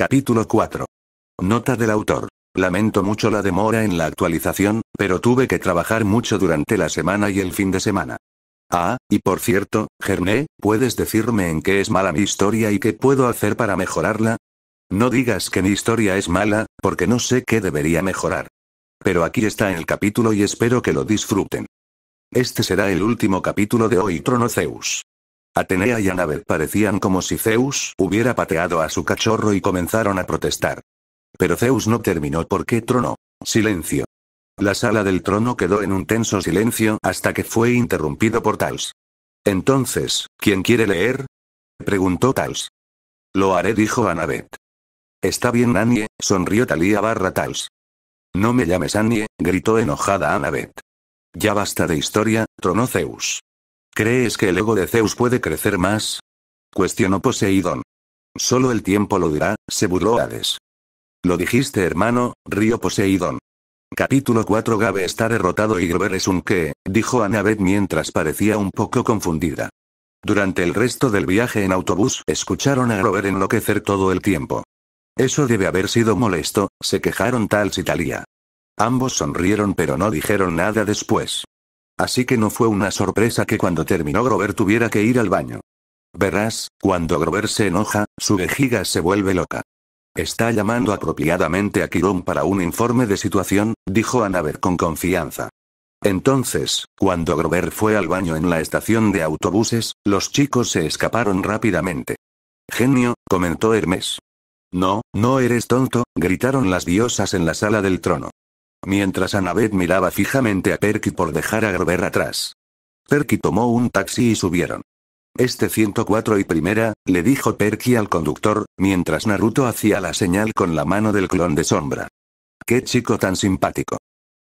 Capítulo 4. Nota del autor. Lamento mucho la demora en la actualización, pero tuve que trabajar mucho durante la semana y el fin de semana. Ah, y por cierto, Gerné, ¿puedes decirme en qué es mala mi historia y qué puedo hacer para mejorarla? No digas que mi historia es mala, porque no sé qué debería mejorar. Pero aquí está el capítulo y espero que lo disfruten. Este será el último capítulo de Hoy Tronoceus. Atenea y Anabel parecían como si Zeus hubiera pateado a su cachorro y comenzaron a protestar. Pero Zeus no terminó porque tronó. Silencio. La sala del trono quedó en un tenso silencio hasta que fue interrumpido por Tals. Entonces, ¿quién quiere leer? preguntó Tals. Lo haré, dijo Anabet. Está bien, Annie, sonrió Talía barra Tals. No me llames Annie, gritó enojada Anabet. Ya basta de historia, tronó Zeus. ¿Crees que el ego de Zeus puede crecer más? Cuestionó Poseidón. Solo el tiempo lo dirá, se burló Hades. Lo dijiste hermano, río Poseidón. Capítulo 4 Gabe está derrotado y Grover es un que, dijo Annabeth mientras parecía un poco confundida. Durante el resto del viaje en autobús escucharon a Grover enloquecer todo el tiempo. Eso debe haber sido molesto, se quejaron Tal y Talía. Ambos sonrieron pero no dijeron nada después. Así que no fue una sorpresa que cuando terminó Grover tuviera que ir al baño. Verás, cuando Grover se enoja, su vejiga se vuelve loca. Está llamando apropiadamente a Quirón para un informe de situación, dijo Anaber con confianza. Entonces, cuando Grover fue al baño en la estación de autobuses, los chicos se escaparon rápidamente. Genio, comentó Hermes. No, no eres tonto, gritaron las diosas en la sala del trono mientras Annabeth miraba fijamente a Perky por dejar a Grover atrás. Perky tomó un taxi y subieron. Este 104 y primera, le dijo Perky al conductor, mientras Naruto hacía la señal con la mano del clon de sombra. Qué chico tan simpático.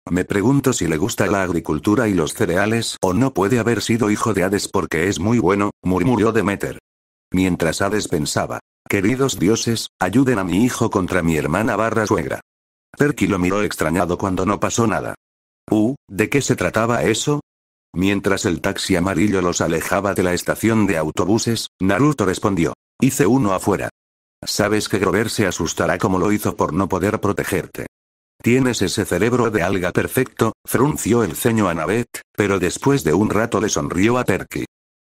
Me pregunto si le gusta la agricultura y los cereales o no puede haber sido hijo de Hades porque es muy bueno, murmuró Demeter. Mientras Hades pensaba, queridos dioses, ayuden a mi hijo contra mi hermana barra suegra. Perky lo miró extrañado cuando no pasó nada. Uh, ¿de qué se trataba eso? Mientras el taxi amarillo los alejaba de la estación de autobuses, Naruto respondió. Hice uno afuera. Sabes que Grover se asustará como lo hizo por no poder protegerte. Tienes ese cerebro de alga perfecto, frunció el ceño a pero después de un rato le sonrió a Perky.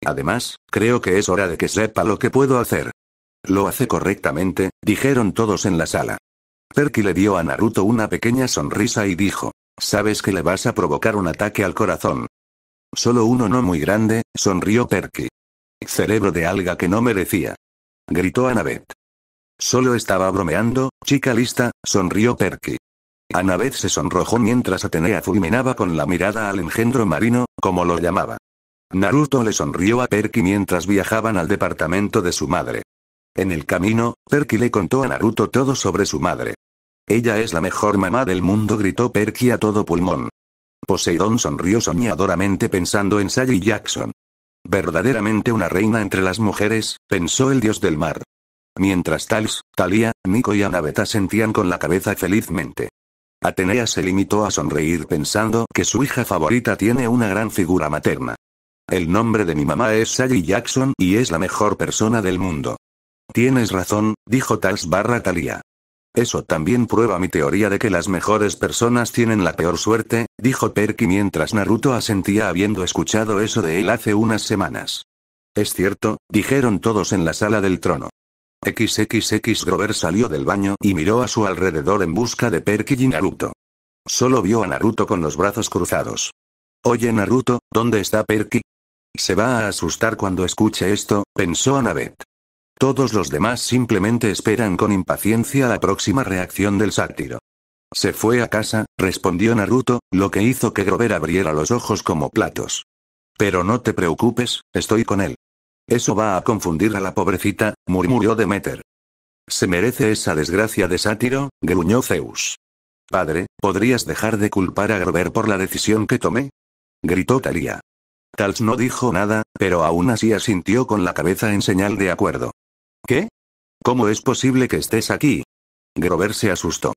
Además, creo que es hora de que sepa lo que puedo hacer. Lo hace correctamente, dijeron todos en la sala. Perky le dio a Naruto una pequeña sonrisa y dijo. Sabes que le vas a provocar un ataque al corazón. Solo uno no muy grande, sonrió Perky. Cerebro de alga que no merecía. Gritó Annabeth. Solo estaba bromeando, chica lista, sonrió Perky. Annabeth se sonrojó mientras Atenea fulminaba con la mirada al engendro marino, como lo llamaba. Naruto le sonrió a Perky mientras viajaban al departamento de su madre. En el camino, Perky le contó a Naruto todo sobre su madre. Ella es la mejor mamá del mundo, gritó Perky a todo pulmón. Poseidón sonrió soñadoramente pensando en Sally Jackson. Verdaderamente una reina entre las mujeres, pensó el dios del mar. Mientras Tals, Talia, Nico y Anabeta sentían con la cabeza felizmente. Atenea se limitó a sonreír pensando que su hija favorita tiene una gran figura materna. El nombre de mi mamá es Sally Jackson y es la mejor persona del mundo. Tienes razón, dijo Tals barra Eso también prueba mi teoría de que las mejores personas tienen la peor suerte, dijo Perky mientras Naruto asentía habiendo escuchado eso de él hace unas semanas. Es cierto, dijeron todos en la sala del trono. XXX Grover salió del baño y miró a su alrededor en busca de Perky y Naruto. Solo vio a Naruto con los brazos cruzados. Oye Naruto, ¿dónde está Perky? Se va a asustar cuando escuche esto, pensó Anabeth. Todos los demás simplemente esperan con impaciencia la próxima reacción del sátiro. Se fue a casa, respondió Naruto, lo que hizo que Grover abriera los ojos como platos. Pero no te preocupes, estoy con él. Eso va a confundir a la pobrecita, murmuró Demeter. Se merece esa desgracia de sátiro, gruñó Zeus. Padre, ¿podrías dejar de culpar a Grover por la decisión que tomé? gritó thalia Tals no dijo nada, pero aún así asintió con la cabeza en señal de acuerdo. ¿Qué? ¿Cómo es posible que estés aquí? Grover se asustó.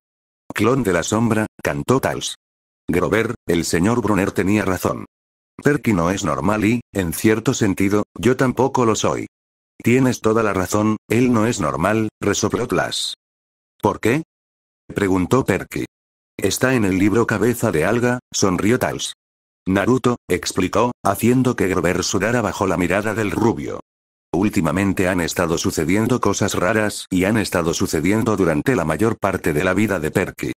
Clon de la sombra, cantó Tals. Grover, el señor Brunner tenía razón. Perky no es normal y, en cierto sentido, yo tampoco lo soy. Tienes toda la razón, él no es normal, resopló Tlas. ¿Por qué? preguntó Perky. Está en el libro Cabeza de Alga, sonrió Tals. Naruto, explicó, haciendo que Grover sudara bajo la mirada del rubio. Últimamente han estado sucediendo cosas raras, y han estado sucediendo durante la mayor parte de la vida de Perky.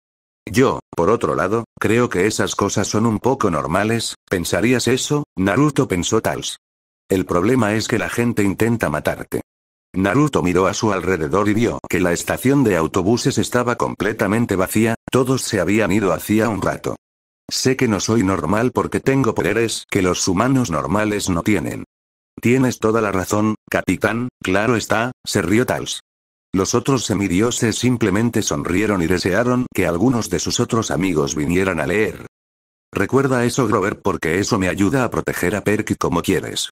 Yo, por otro lado, creo que esas cosas son un poco normales, ¿pensarías eso? Naruto pensó Tals. El problema es que la gente intenta matarte. Naruto miró a su alrededor y vio que la estación de autobuses estaba completamente vacía, todos se habían ido hacía un rato. Sé que no soy normal porque tengo poderes que los humanos normales no tienen. Tienes toda la razón, capitán, claro está, se rió Tals. Los otros semidioses simplemente sonrieron y desearon que algunos de sus otros amigos vinieran a leer. Recuerda eso Grover porque eso me ayuda a proteger a Perky como quieres.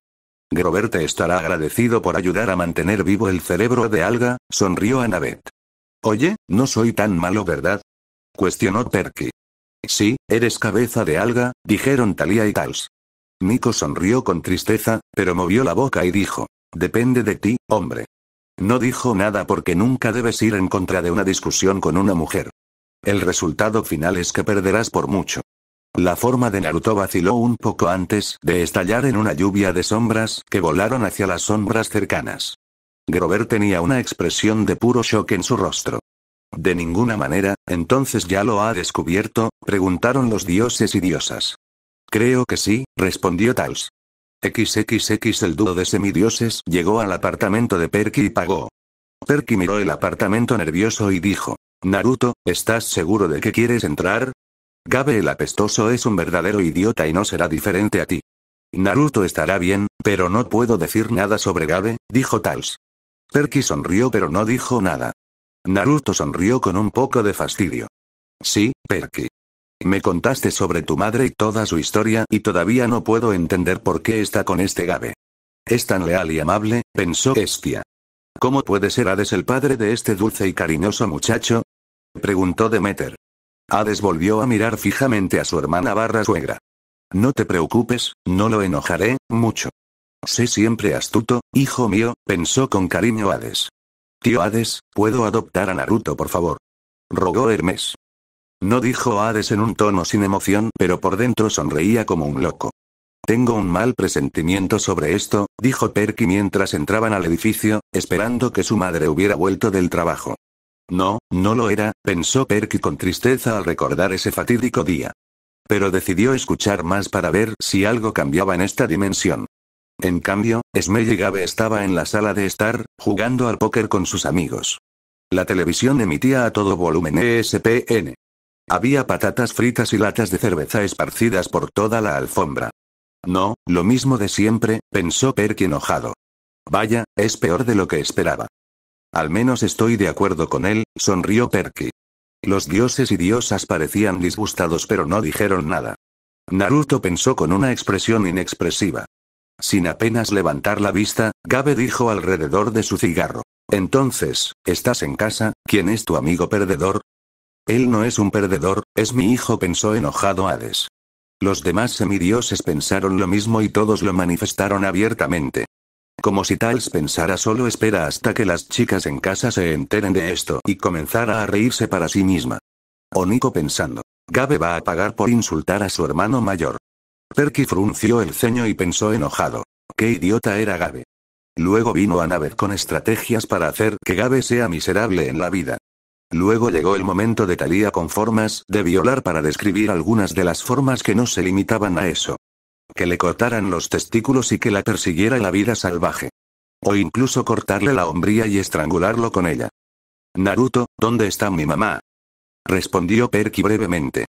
Grover te estará agradecido por ayudar a mantener vivo el cerebro de Alga, sonrió Annabeth. Oye, no soy tan malo, ¿verdad? cuestionó Perky. Sí, eres cabeza de alga, dijeron Talia y Tals. Nico sonrió con tristeza, pero movió la boca y dijo, Depende de ti, hombre. No dijo nada porque nunca debes ir en contra de una discusión con una mujer. El resultado final es que perderás por mucho. La forma de Naruto vaciló un poco antes de estallar en una lluvia de sombras que volaron hacia las sombras cercanas. Grover tenía una expresión de puro shock en su rostro. De ninguna manera, entonces ya lo ha descubierto, preguntaron los dioses y diosas. Creo que sí, respondió Tals. XXX el dúo de semidioses llegó al apartamento de Perky y pagó. Perky miró el apartamento nervioso y dijo, Naruto, ¿estás seguro de que quieres entrar? Gabe el apestoso es un verdadero idiota y no será diferente a ti. Naruto estará bien, pero no puedo decir nada sobre Gabe, dijo Tals. Perky sonrió pero no dijo nada. Naruto sonrió con un poco de fastidio. Sí, Perky. Me contaste sobre tu madre y toda su historia y todavía no puedo entender por qué está con este Gabe. Es tan leal y amable, pensó Estia. ¿Cómo puede ser Hades el padre de este dulce y cariñoso muchacho? preguntó Demeter. Hades volvió a mirar fijamente a su hermana barra suegra. No te preocupes, no lo enojaré, mucho. Sé siempre astuto, hijo mío, pensó con cariño Hades. Tío Hades, ¿puedo adoptar a Naruto por favor? Rogó Hermes. No dijo Hades en un tono sin emoción, pero por dentro sonreía como un loco. Tengo un mal presentimiento sobre esto, dijo Perky mientras entraban al edificio, esperando que su madre hubiera vuelto del trabajo. No, no lo era, pensó Perky con tristeza al recordar ese fatídico día. Pero decidió escuchar más para ver si algo cambiaba en esta dimensión. En cambio, Smell Gabe estaba en la sala de estar, jugando al póker con sus amigos. La televisión emitía a todo volumen ESPN. Había patatas fritas y latas de cerveza esparcidas por toda la alfombra. No, lo mismo de siempre, pensó Perky enojado. Vaya, es peor de lo que esperaba. Al menos estoy de acuerdo con él, sonrió Perky. Los dioses y diosas parecían disgustados pero no dijeron nada. Naruto pensó con una expresión inexpresiva. Sin apenas levantar la vista, Gabe dijo alrededor de su cigarro. Entonces, ¿estás en casa? ¿Quién es tu amigo perdedor? Él no es un perdedor, es mi hijo, pensó enojado Hades. Los demás semidioses pensaron lo mismo y todos lo manifestaron abiertamente. Como si Tals pensara solo espera hasta que las chicas en casa se enteren de esto y comenzara a reírse para sí misma. O pensando, Gabe va a pagar por insultar a su hermano mayor. Perky frunció el ceño y pensó enojado. ¿Qué idiota era Gabe? Luego vino a con estrategias para hacer que Gabe sea miserable en la vida. Luego llegó el momento de Talía con formas de violar para describir algunas de las formas que no se limitaban a eso. Que le cortaran los testículos y que la persiguiera la vida salvaje. O incluso cortarle la hombría y estrangularlo con ella. Naruto, ¿dónde está mi mamá? Respondió Perky brevemente.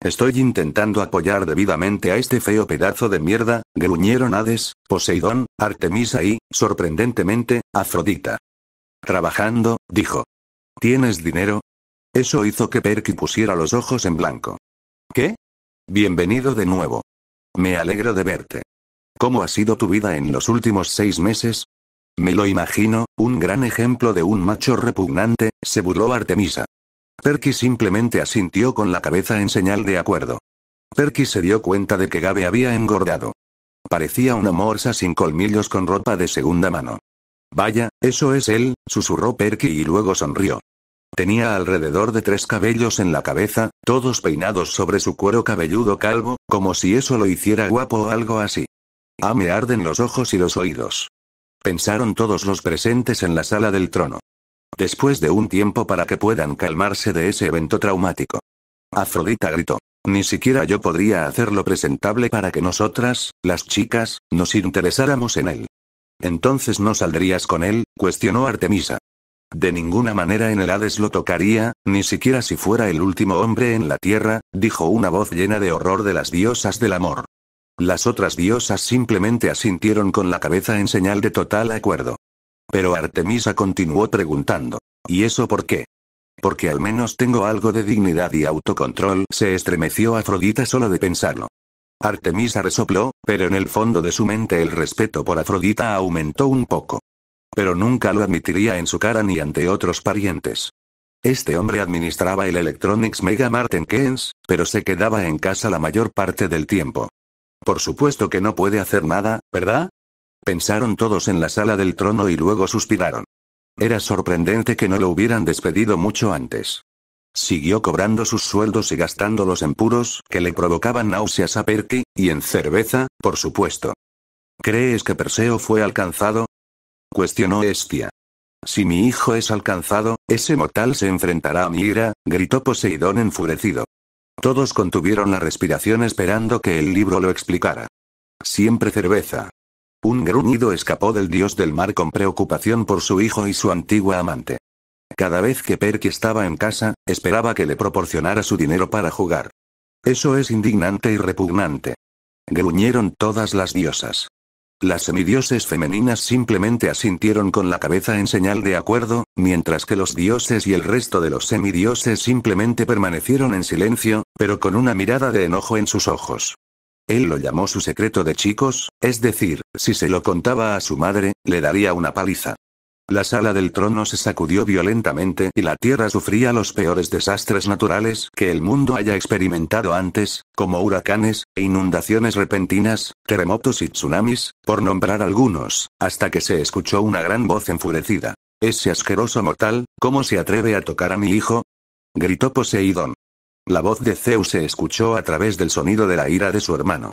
Estoy intentando apoyar debidamente a este feo pedazo de mierda, gruñeron Hades, Poseidón, Artemisa y, sorprendentemente, Afrodita. Trabajando, dijo. ¿Tienes dinero? Eso hizo que Perky pusiera los ojos en blanco. ¿Qué? Bienvenido de nuevo. Me alegro de verte. ¿Cómo ha sido tu vida en los últimos seis meses? Me lo imagino, un gran ejemplo de un macho repugnante, se burló Artemisa. Perky simplemente asintió con la cabeza en señal de acuerdo. Perky se dio cuenta de que Gabe había engordado. Parecía una morsa sin colmillos con ropa de segunda mano. Vaya, eso es él, susurró Perky y luego sonrió. Tenía alrededor de tres cabellos en la cabeza, todos peinados sobre su cuero cabelludo calvo, como si eso lo hiciera guapo o algo así. Ah, me arden los ojos y los oídos. Pensaron todos los presentes en la sala del trono. Después de un tiempo para que puedan calmarse de ese evento traumático. Afrodita gritó. Ni siquiera yo podría hacerlo presentable para que nosotras, las chicas, nos interesáramos en él. ¿Entonces no saldrías con él? cuestionó Artemisa. De ninguna manera en el Hades lo tocaría, ni siquiera si fuera el último hombre en la tierra, dijo una voz llena de horror de las diosas del amor. Las otras diosas simplemente asintieron con la cabeza en señal de total acuerdo. Pero Artemisa continuó preguntando. ¿Y eso por qué? Porque al menos tengo algo de dignidad y autocontrol, se estremeció Afrodita solo de pensarlo. Artemisa resopló, pero en el fondo de su mente el respeto por Afrodita aumentó un poco. Pero nunca lo admitiría en su cara ni ante otros parientes. Este hombre administraba el Electronics Mega Martin Keynes, pero se quedaba en casa la mayor parte del tiempo. Por supuesto que no puede hacer nada, ¿verdad? Pensaron todos en la sala del trono y luego suspiraron. Era sorprendente que no lo hubieran despedido mucho antes. Siguió cobrando sus sueldos y gastándolos en puros, que le provocaban náuseas a Perky, y en cerveza, por supuesto. ¿Crees que Perseo fue alcanzado? Cuestionó Estia. Si mi hijo es alcanzado, ese mortal se enfrentará a mi ira, gritó Poseidón enfurecido. Todos contuvieron la respiración esperando que el libro lo explicara. Siempre cerveza. Un gruñido escapó del dios del mar con preocupación por su hijo y su antigua amante. Cada vez que Perky estaba en casa, esperaba que le proporcionara su dinero para jugar. Eso es indignante y repugnante. Gruñeron todas las diosas. Las semidioses femeninas simplemente asintieron con la cabeza en señal de acuerdo, mientras que los dioses y el resto de los semidioses simplemente permanecieron en silencio, pero con una mirada de enojo en sus ojos. Él lo llamó su secreto de chicos, es decir, si se lo contaba a su madre, le daría una paliza. La sala del trono se sacudió violentamente y la Tierra sufría los peores desastres naturales que el mundo haya experimentado antes, como huracanes, e inundaciones repentinas, terremotos y tsunamis, por nombrar algunos, hasta que se escuchó una gran voz enfurecida. Ese asqueroso mortal, ¿cómo se atreve a tocar a mi hijo? gritó Poseidón. La voz de Zeus se escuchó a través del sonido de la ira de su hermano.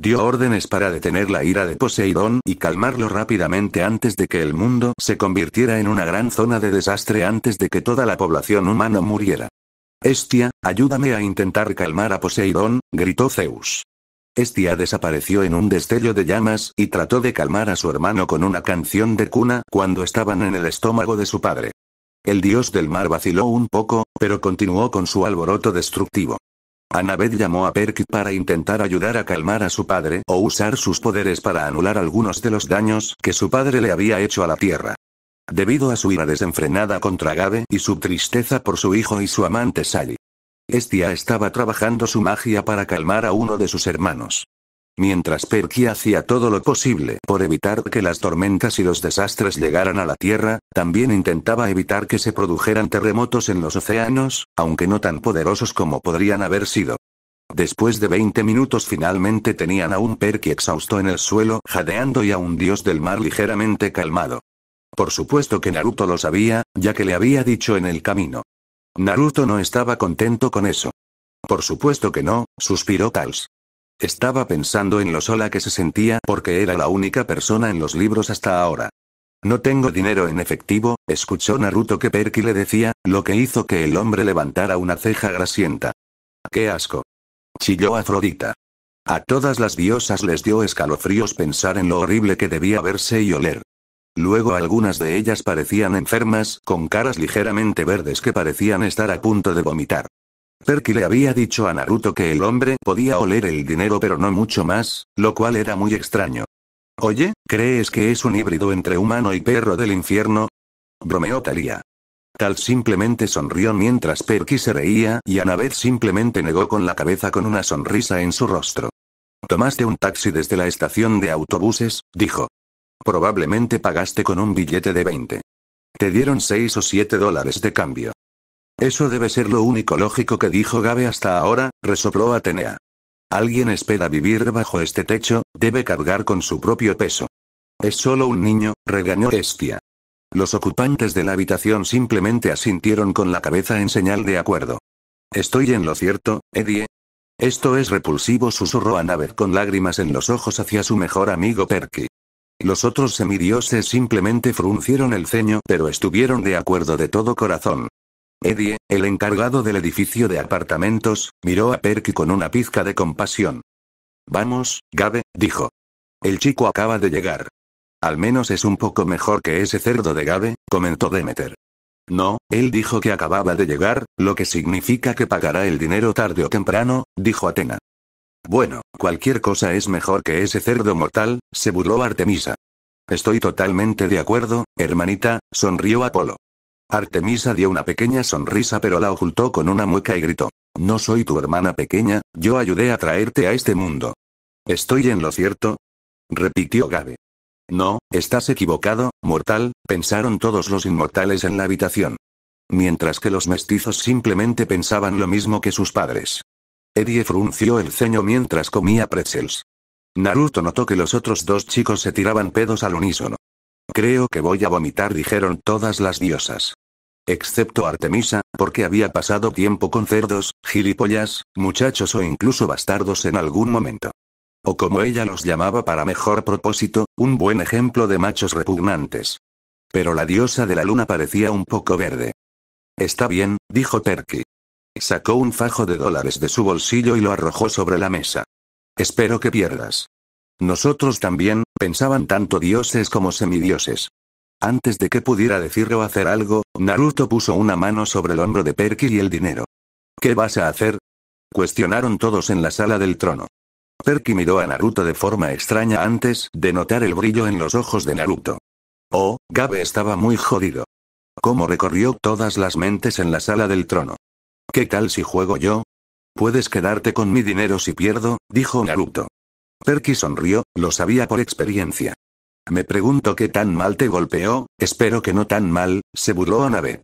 Dio órdenes para detener la ira de Poseidón y calmarlo rápidamente antes de que el mundo se convirtiera en una gran zona de desastre antes de que toda la población humana muriera. Estia, ayúdame a intentar calmar a Poseidón, gritó Zeus. Estia desapareció en un destello de llamas y trató de calmar a su hermano con una canción de cuna cuando estaban en el estómago de su padre. El dios del mar vaciló un poco, pero continuó con su alboroto destructivo. Annabeth llamó a Perk para intentar ayudar a calmar a su padre o usar sus poderes para anular algunos de los daños que su padre le había hecho a la Tierra. Debido a su ira desenfrenada contra Gabe y su tristeza por su hijo y su amante Sally. Estia estaba trabajando su magia para calmar a uno de sus hermanos mientras Perky hacía todo lo posible por evitar que las tormentas y los desastres llegaran a la Tierra, también intentaba evitar que se produjeran terremotos en los océanos, aunque no tan poderosos como podrían haber sido. Después de 20 minutos finalmente tenían a un Perky exhausto en el suelo, jadeando y a un dios del mar ligeramente calmado. Por supuesto que Naruto lo sabía, ya que le había dicho en el camino. Naruto no estaba contento con eso. Por supuesto que no, suspiró Tals. Estaba pensando en lo sola que se sentía porque era la única persona en los libros hasta ahora. No tengo dinero en efectivo, escuchó Naruto que Perky le decía, lo que hizo que el hombre levantara una ceja grasienta. ¡Qué asco! chilló Afrodita. A todas las diosas les dio escalofríos pensar en lo horrible que debía verse y oler. Luego algunas de ellas parecían enfermas, con caras ligeramente verdes que parecían estar a punto de vomitar. Perky le había dicho a Naruto que el hombre podía oler el dinero pero no mucho más, lo cual era muy extraño. Oye, ¿crees que es un híbrido entre humano y perro del infierno? Bromeó Talia. Tal simplemente sonrió mientras Perky se reía y Annabeth simplemente negó con la cabeza con una sonrisa en su rostro. Tomaste un taxi desde la estación de autobuses, dijo. Probablemente pagaste con un billete de 20. Te dieron 6 o 7 dólares de cambio. Eso debe ser lo único lógico que dijo Gabe hasta ahora, resopló Atenea. Alguien espera vivir bajo este techo, debe cargar con su propio peso. Es solo un niño, regañó Estia. Los ocupantes de la habitación simplemente asintieron con la cabeza en señal de acuerdo. Estoy en lo cierto, Eddie. Esto es repulsivo, susurró Anaber con lágrimas en los ojos hacia su mejor amigo Perky. Los otros semidioses simplemente fruncieron el ceño pero estuvieron de acuerdo de todo corazón. Eddie, el encargado del edificio de apartamentos, miró a Perky con una pizca de compasión. Vamos, Gabe, dijo. El chico acaba de llegar. Al menos es un poco mejor que ese cerdo de Gabe, comentó Demeter. No, él dijo que acababa de llegar, lo que significa que pagará el dinero tarde o temprano, dijo Atena. Bueno, cualquier cosa es mejor que ese cerdo mortal, se burló Artemisa. Estoy totalmente de acuerdo, hermanita, sonrió Apolo. Artemisa dio una pequeña sonrisa pero la ocultó con una mueca y gritó. No soy tu hermana pequeña, yo ayudé a traerte a este mundo. ¿Estoy en lo cierto? repitió Gabe. No, estás equivocado, mortal, pensaron todos los inmortales en la habitación. Mientras que los mestizos simplemente pensaban lo mismo que sus padres. Eddie frunció el ceño mientras comía pretzels. Naruto notó que los otros dos chicos se tiraban pedos al unísono. Creo que voy a vomitar, dijeron todas las diosas. Excepto Artemisa, porque había pasado tiempo con cerdos, gilipollas, muchachos o incluso bastardos en algún momento. O como ella los llamaba para mejor propósito, un buen ejemplo de machos repugnantes. Pero la diosa de la luna parecía un poco verde. Está bien, dijo Perky. Sacó un fajo de dólares de su bolsillo y lo arrojó sobre la mesa. Espero que pierdas. Nosotros también, Pensaban tanto dioses como semidioses. Antes de que pudiera decir o hacer algo, Naruto puso una mano sobre el hombro de Perky y el dinero. ¿Qué vas a hacer? Cuestionaron todos en la sala del trono. Perky miró a Naruto de forma extraña antes de notar el brillo en los ojos de Naruto. Oh, Gabe estaba muy jodido. ¿Cómo recorrió todas las mentes en la sala del trono. ¿Qué tal si juego yo? Puedes quedarte con mi dinero si pierdo, dijo Naruto. Perky sonrió, lo sabía por experiencia. Me pregunto qué tan mal te golpeó, espero que no tan mal, se burló Anabet.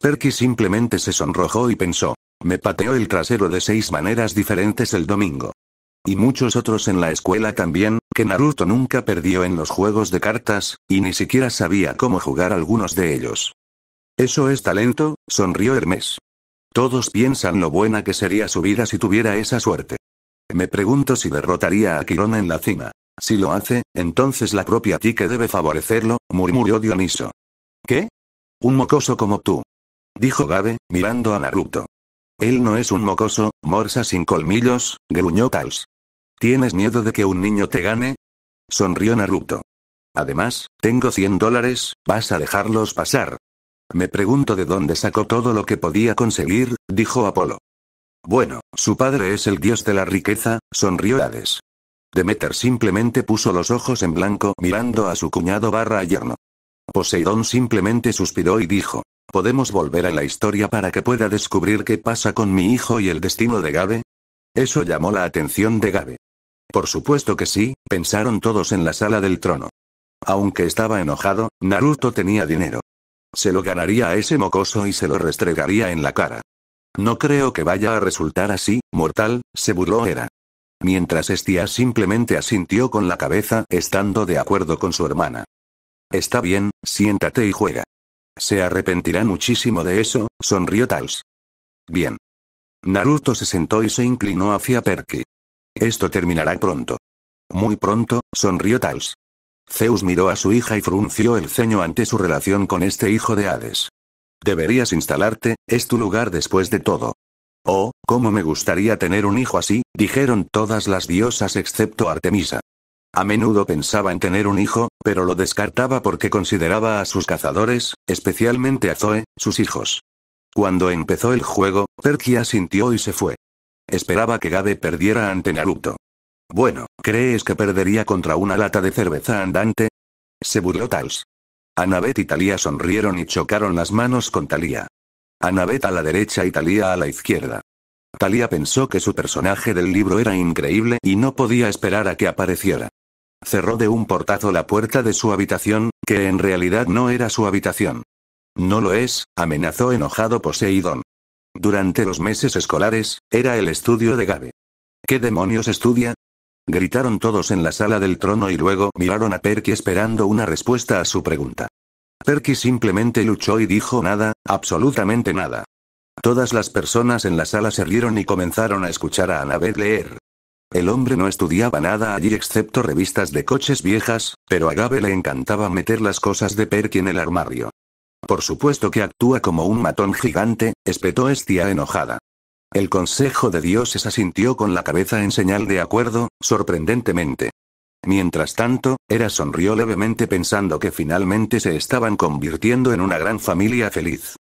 Perky simplemente se sonrojó y pensó. Me pateó el trasero de seis maneras diferentes el domingo. Y muchos otros en la escuela también, que Naruto nunca perdió en los juegos de cartas, y ni siquiera sabía cómo jugar algunos de ellos. Eso es talento, sonrió Hermes. Todos piensan lo buena que sería su vida si tuviera esa suerte. Me pregunto si derrotaría a Quirón en la cima. Si lo hace, entonces la propia que debe favorecerlo, murmuró Dioniso. ¿Qué? Un mocoso como tú. Dijo Gabe, mirando a Naruto. Él no es un mocoso, morsa sin colmillos, gruñó Tals. ¿Tienes miedo de que un niño te gane? Sonrió Naruto. Además, tengo 100 dólares, vas a dejarlos pasar. Me pregunto de dónde sacó todo lo que podía conseguir, dijo Apolo. Bueno, su padre es el dios de la riqueza, sonrió Hades. Demeter simplemente puso los ojos en blanco mirando a su cuñado barra yerno. Poseidón simplemente suspiró y dijo, ¿podemos volver a la historia para que pueda descubrir qué pasa con mi hijo y el destino de Gabe? Eso llamó la atención de Gabe. Por supuesto que sí, pensaron todos en la sala del trono. Aunque estaba enojado, Naruto tenía dinero. Se lo ganaría a ese mocoso y se lo restregaría en la cara. No creo que vaya a resultar así, mortal, se burló Era. Mientras Estia simplemente asintió con la cabeza, estando de acuerdo con su hermana. Está bien, siéntate y juega. Se arrepentirá muchísimo de eso, sonrió Tals. Bien. Naruto se sentó y se inclinó hacia Perky. Esto terminará pronto. Muy pronto, sonrió Tals. Zeus miró a su hija y frunció el ceño ante su relación con este hijo de Hades. Deberías instalarte, es tu lugar después de todo. Oh, cómo me gustaría tener un hijo así, dijeron todas las diosas excepto Artemisa. A menudo pensaba en tener un hijo, pero lo descartaba porque consideraba a sus cazadores, especialmente a Zoe, sus hijos. Cuando empezó el juego, Perkia sintió y se fue. Esperaba que Gabe perdiera ante Naruto. Bueno, ¿crees que perdería contra una lata de cerveza andante? Se burló Tals. Annabeth y Talía sonrieron y chocaron las manos con Talía. Annabeth a la derecha y Talía a la izquierda. Talía pensó que su personaje del libro era increíble y no podía esperar a que apareciera. Cerró de un portazo la puerta de su habitación, que en realidad no era su habitación. No lo es, amenazó enojado Poseidón. Durante los meses escolares, era el estudio de Gabe. ¿Qué demonios estudia? Gritaron todos en la sala del trono y luego miraron a Perky esperando una respuesta a su pregunta. Perky simplemente luchó y dijo nada, absolutamente nada. Todas las personas en la sala se rieron y comenzaron a escuchar a Annabeth leer. El hombre no estudiaba nada allí excepto revistas de coches viejas, pero a Gabe le encantaba meter las cosas de Perky en el armario. Por supuesto que actúa como un matón gigante, espetó Estia enojada. El consejo de se asintió con la cabeza en señal de acuerdo, sorprendentemente. Mientras tanto, Era sonrió levemente pensando que finalmente se estaban convirtiendo en una gran familia feliz.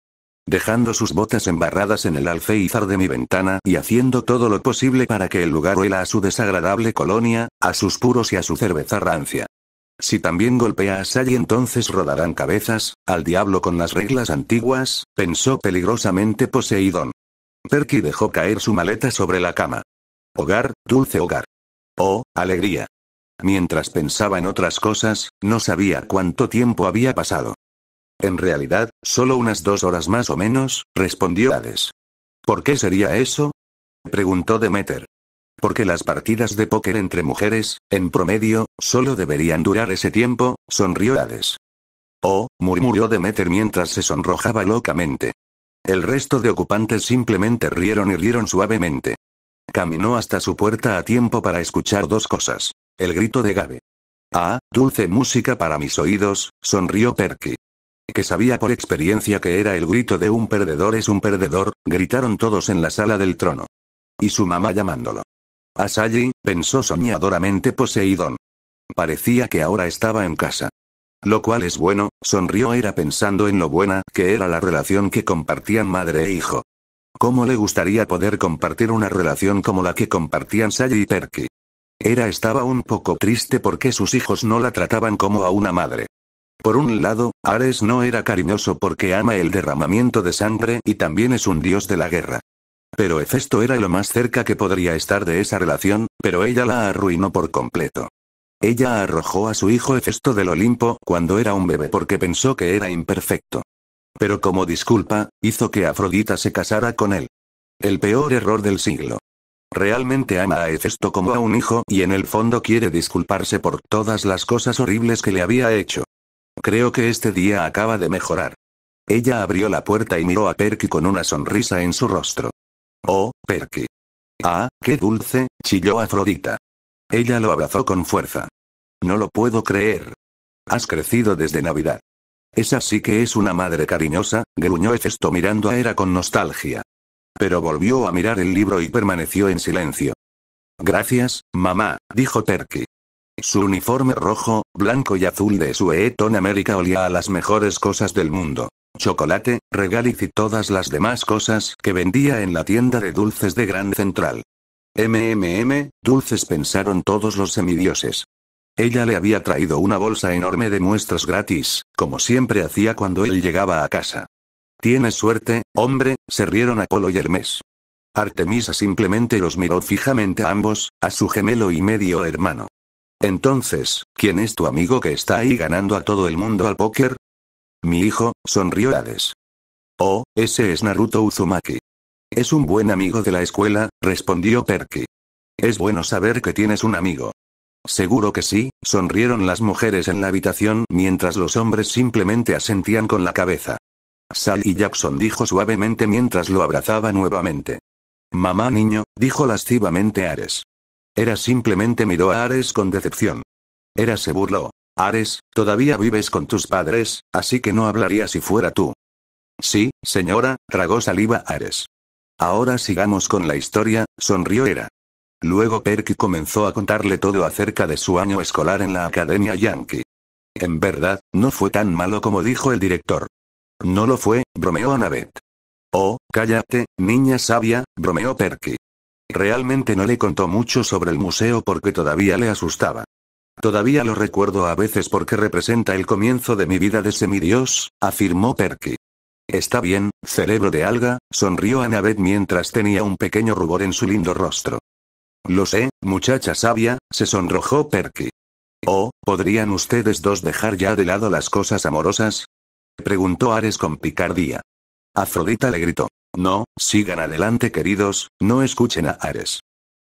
Dejando sus botas embarradas en el alféizar de mi ventana y haciendo todo lo posible para que el lugar huela a su desagradable colonia, a sus puros y a su cerveza rancia. Si también golpea a entonces rodarán cabezas, al diablo con las reglas antiguas, pensó peligrosamente Poseidón. Perky dejó caer su maleta sobre la cama. Hogar, dulce hogar. Oh, alegría. Mientras pensaba en otras cosas, no sabía cuánto tiempo había pasado. En realidad, solo unas dos horas más o menos, respondió Hades. ¿Por qué sería eso? preguntó Demeter. Porque las partidas de póker entre mujeres, en promedio, solo deberían durar ese tiempo, sonrió Hades. Oh, murmuró Demeter mientras se sonrojaba locamente. El resto de ocupantes simplemente rieron y rieron suavemente. Caminó hasta su puerta a tiempo para escuchar dos cosas. El grito de Gabe. Ah, dulce música para mis oídos, sonrió Perky. Que sabía por experiencia que era el grito de un perdedor es un perdedor, gritaron todos en la sala del trono. Y su mamá llamándolo. "Asaji", ah, pensó soñadoramente Poseidón. Parecía que ahora estaba en casa. Lo cual es bueno, sonrió Era pensando en lo buena que era la relación que compartían madre e hijo. ¿Cómo le gustaría poder compartir una relación como la que compartían Sally y Perky? Era estaba un poco triste porque sus hijos no la trataban como a una madre. Por un lado, Ares no era cariñoso porque ama el derramamiento de sangre y también es un dios de la guerra. Pero Hefesto era lo más cerca que podría estar de esa relación, pero ella la arruinó por completo. Ella arrojó a su hijo Hefesto del Olimpo cuando era un bebé porque pensó que era imperfecto. Pero como disculpa, hizo que Afrodita se casara con él. El peor error del siglo. Realmente ama a Hefesto como a un hijo y en el fondo quiere disculparse por todas las cosas horribles que le había hecho. Creo que este día acaba de mejorar. Ella abrió la puerta y miró a Perky con una sonrisa en su rostro. Oh, Perky. Ah, qué dulce, chilló Afrodita. Ella lo abrazó con fuerza. No lo puedo creer. Has crecido desde Navidad. Esa sí que es una madre cariñosa, gruñó esto mirando a Era con nostalgia. Pero volvió a mirar el libro y permaneció en silencio. Gracias, mamá, dijo Terki. Su uniforme rojo, blanco y azul de su Eton América olía a las mejores cosas del mundo. Chocolate, regaliz y todas las demás cosas que vendía en la tienda de dulces de Gran Central. MMM, dulces pensaron todos los semidioses. Ella le había traído una bolsa enorme de muestras gratis, como siempre hacía cuando él llegaba a casa. Tienes suerte, hombre, se rieron Apolo y Hermes. Artemisa simplemente los miró fijamente a ambos, a su gemelo y medio hermano. Entonces, ¿quién es tu amigo que está ahí ganando a todo el mundo al póker? Mi hijo, sonrió Hades. Oh, ese es Naruto Uzumaki. Es un buen amigo de la escuela, respondió Perky. Es bueno saber que tienes un amigo. Seguro que sí, sonrieron las mujeres en la habitación mientras los hombres simplemente asentían con la cabeza. Sally Jackson dijo suavemente mientras lo abrazaba nuevamente. Mamá niño, dijo lascivamente Ares. Era simplemente miró a Ares con decepción. Era se burló. Ares, todavía vives con tus padres, así que no hablaría si fuera tú. Sí, señora, tragó saliva Ares. Ahora sigamos con la historia, sonrió Era. Luego Perky comenzó a contarle todo acerca de su año escolar en la Academia Yankee. En verdad, no fue tan malo como dijo el director. No lo fue, bromeó Annabeth. Oh, cállate, niña sabia, bromeó Perky. Realmente no le contó mucho sobre el museo porque todavía le asustaba. Todavía lo recuerdo a veces porque representa el comienzo de mi vida de semidios, afirmó Perky. Está bien, cerebro de alga, sonrió Annabeth mientras tenía un pequeño rubor en su lindo rostro. Lo sé, muchacha sabia, se sonrojó Perky. Oh, ¿podrían ustedes dos dejar ya de lado las cosas amorosas? preguntó Ares con picardía. Afrodita le gritó. No, sigan adelante queridos, no escuchen a Ares.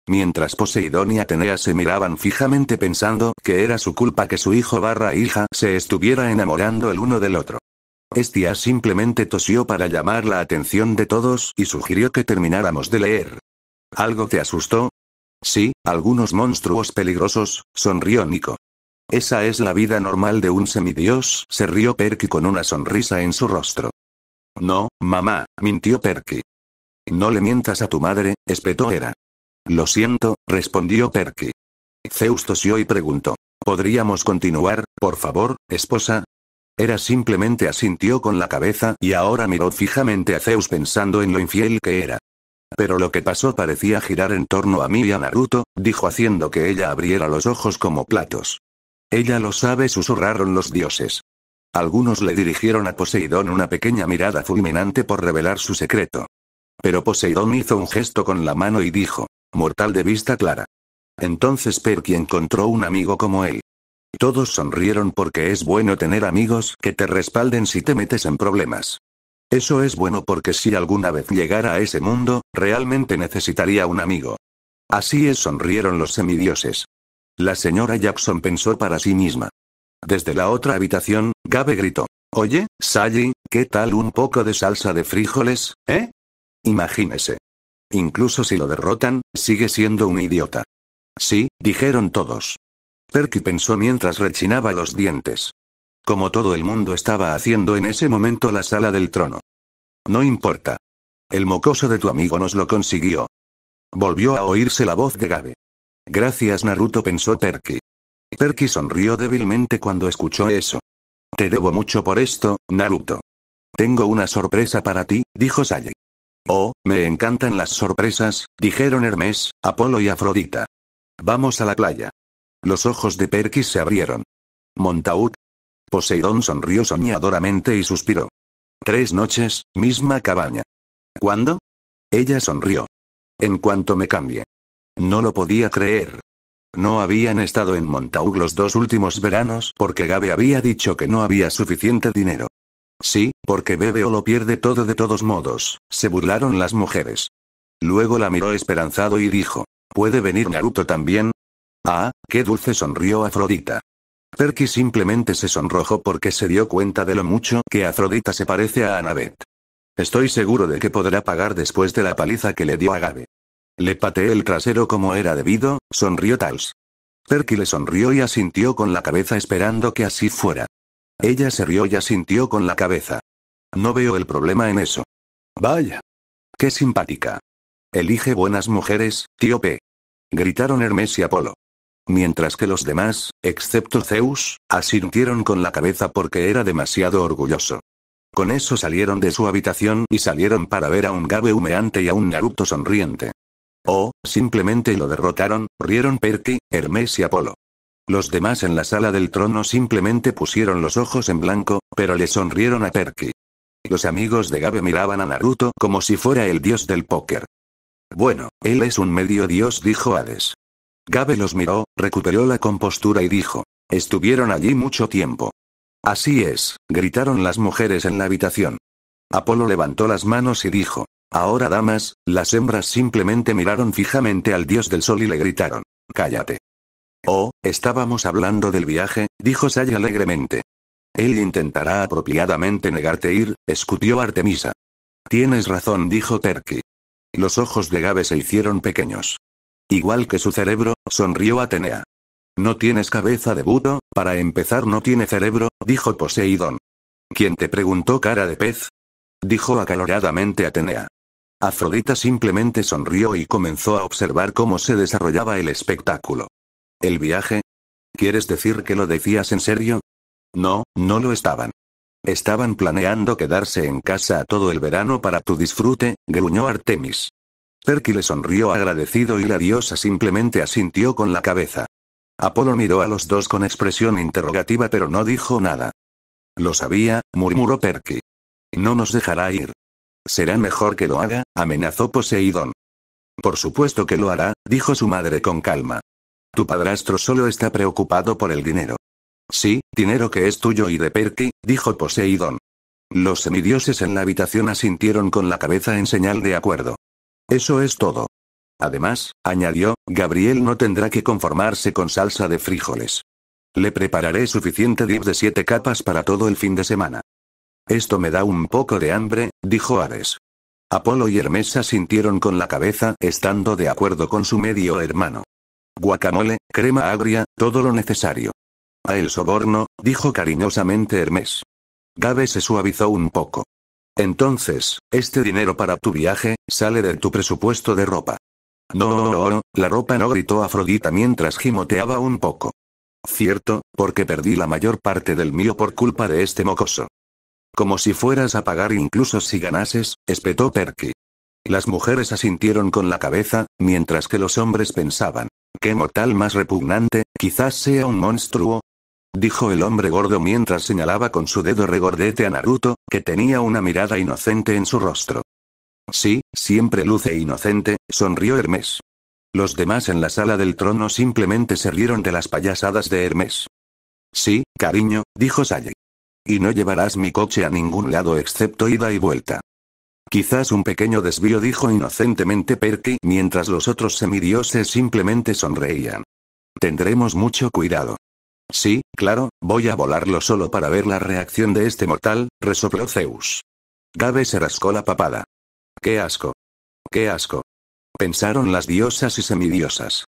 Mientras Poseidón y Atenea se miraban fijamente pensando que era su culpa que su hijo barra hija se estuviera enamorando el uno del otro. Estia simplemente tosió para llamar la atención de todos y sugirió que termináramos de leer. ¿Algo te asustó? Sí, algunos monstruos peligrosos, sonrió Nico. Esa es la vida normal de un semidios, se rió Perky con una sonrisa en su rostro. No, mamá, mintió Perky. No le mientas a tu madre, espetó Era. Lo siento, respondió Perky. Zeus tosió y preguntó. ¿Podríamos continuar, por favor, esposa? Era simplemente asintió con la cabeza y ahora miró fijamente a Zeus pensando en lo infiel que era. Pero lo que pasó parecía girar en torno a mí y a Naruto, dijo haciendo que ella abriera los ojos como platos. Ella lo sabe, susurraron los dioses. Algunos le dirigieron a Poseidón una pequeña mirada fulminante por revelar su secreto. Pero Poseidón hizo un gesto con la mano y dijo, mortal de vista clara. Entonces Perky encontró un amigo como él. Todos sonrieron porque es bueno tener amigos que te respalden si te metes en problemas. Eso es bueno porque si alguna vez llegara a ese mundo, realmente necesitaría un amigo. Así es, sonrieron los semidioses. La señora Jackson pensó para sí misma. Desde la otra habitación, Gabe gritó. Oye, Sally, ¿qué tal un poco de salsa de frijoles, eh? Imagínese. Incluso si lo derrotan, sigue siendo un idiota. Sí, dijeron todos. Perky pensó mientras rechinaba los dientes. Como todo el mundo estaba haciendo en ese momento la sala del trono. No importa. El mocoso de tu amigo nos lo consiguió. Volvió a oírse la voz de Gabe. Gracias Naruto pensó Perky. Perky sonrió débilmente cuando escuchó eso. Te debo mucho por esto, Naruto. Tengo una sorpresa para ti, dijo Sally. Oh, me encantan las sorpresas, dijeron Hermes, Apolo y Afrodita. Vamos a la playa. Los ojos de Perkis se abrieron. Montauk. Poseidón sonrió soñadoramente y suspiró. Tres noches, misma cabaña. ¿Cuándo? Ella sonrió. En cuanto me cambie. No lo podía creer. No habían estado en Montauk los dos últimos veranos porque Gabe había dicho que no había suficiente dinero. Sí, porque bebe o lo pierde todo de todos modos, se burlaron las mujeres. Luego la miró esperanzado y dijo, ¿puede venir Naruto también? Ah, qué dulce sonrió Afrodita. Perky simplemente se sonrojó porque se dio cuenta de lo mucho que Afrodita se parece a Annabeth. Estoy seguro de que podrá pagar después de la paliza que le dio a Gabe. Le pateé el trasero como era debido, sonrió Tals. Perky le sonrió y asintió con la cabeza esperando que así fuera. Ella se rió y asintió con la cabeza. No veo el problema en eso. Vaya. Qué simpática. Elige buenas mujeres, tío P. Gritaron Hermes y Apolo mientras que los demás, excepto Zeus, asintieron con la cabeza porque era demasiado orgulloso. Con eso salieron de su habitación y salieron para ver a un Gabe humeante y a un Naruto sonriente. O, simplemente lo derrotaron, rieron Perky, Hermes y Apolo. Los demás en la sala del trono simplemente pusieron los ojos en blanco, pero le sonrieron a Perky. Los amigos de Gabe miraban a Naruto como si fuera el dios del póker. Bueno, él es un medio dios, dijo Hades. Gabe los miró, recuperó la compostura y dijo. Estuvieron allí mucho tiempo. Así es, gritaron las mujeres en la habitación. Apolo levantó las manos y dijo. Ahora damas, las hembras simplemente miraron fijamente al dios del sol y le gritaron. Cállate. Oh, estábamos hablando del viaje, dijo Saya alegremente. Él intentará apropiadamente negarte ir, escupió Artemisa. Tienes razón, dijo Terki. Los ojos de Gabe se hicieron pequeños. Igual que su cerebro, sonrió Atenea. No tienes cabeza de buto, para empezar no tiene cerebro, dijo Poseidón. ¿Quién te preguntó cara de pez? dijo acaloradamente Atenea. Afrodita simplemente sonrió y comenzó a observar cómo se desarrollaba el espectáculo. ¿El viaje? ¿Quieres decir que lo decías en serio? No, no lo estaban. Estaban planeando quedarse en casa todo el verano para tu disfrute, gruñó Artemis. Perky le sonrió agradecido y la diosa simplemente asintió con la cabeza. Apolo miró a los dos con expresión interrogativa pero no dijo nada. Lo sabía, murmuró Perky. No nos dejará ir. Será mejor que lo haga, amenazó Poseidón. Por supuesto que lo hará, dijo su madre con calma. Tu padrastro solo está preocupado por el dinero. Sí, dinero que es tuyo y de Perky, dijo Poseidón. Los semidioses en la habitación asintieron con la cabeza en señal de acuerdo. Eso es todo. Además, añadió, Gabriel no tendrá que conformarse con salsa de frijoles. Le prepararé suficiente dip de siete capas para todo el fin de semana. Esto me da un poco de hambre, dijo Ares. Apolo y Hermes sintieron con la cabeza, estando de acuerdo con su medio hermano. Guacamole, crema agria, todo lo necesario. A el soborno, dijo cariñosamente Hermes. Gabe se suavizó un poco. Entonces, este dinero para tu viaje, sale de tu presupuesto de ropa. No, no, la ropa no gritó Afrodita mientras gimoteaba un poco. Cierto, porque perdí la mayor parte del mío por culpa de este mocoso. Como si fueras a pagar incluso si ganases, espetó Perky. Las mujeres asintieron con la cabeza, mientras que los hombres pensaban, qué mortal más repugnante, quizás sea un monstruo, dijo el hombre gordo mientras señalaba con su dedo regordete a Naruto, que tenía una mirada inocente en su rostro. Sí, siempre luce inocente, sonrió Hermes. Los demás en la sala del trono simplemente se rieron de las payasadas de Hermes. Sí, cariño, dijo Saye. Y no llevarás mi coche a ningún lado excepto ida y vuelta. Quizás un pequeño desvío dijo inocentemente Perky mientras los otros semidioses simplemente sonreían. Tendremos mucho cuidado. Sí, claro, voy a volarlo solo para ver la reacción de este mortal, resopló Zeus. Gabe se rascó la papada. ¡Qué asco! ¡Qué asco! Pensaron las diosas y semidiosas.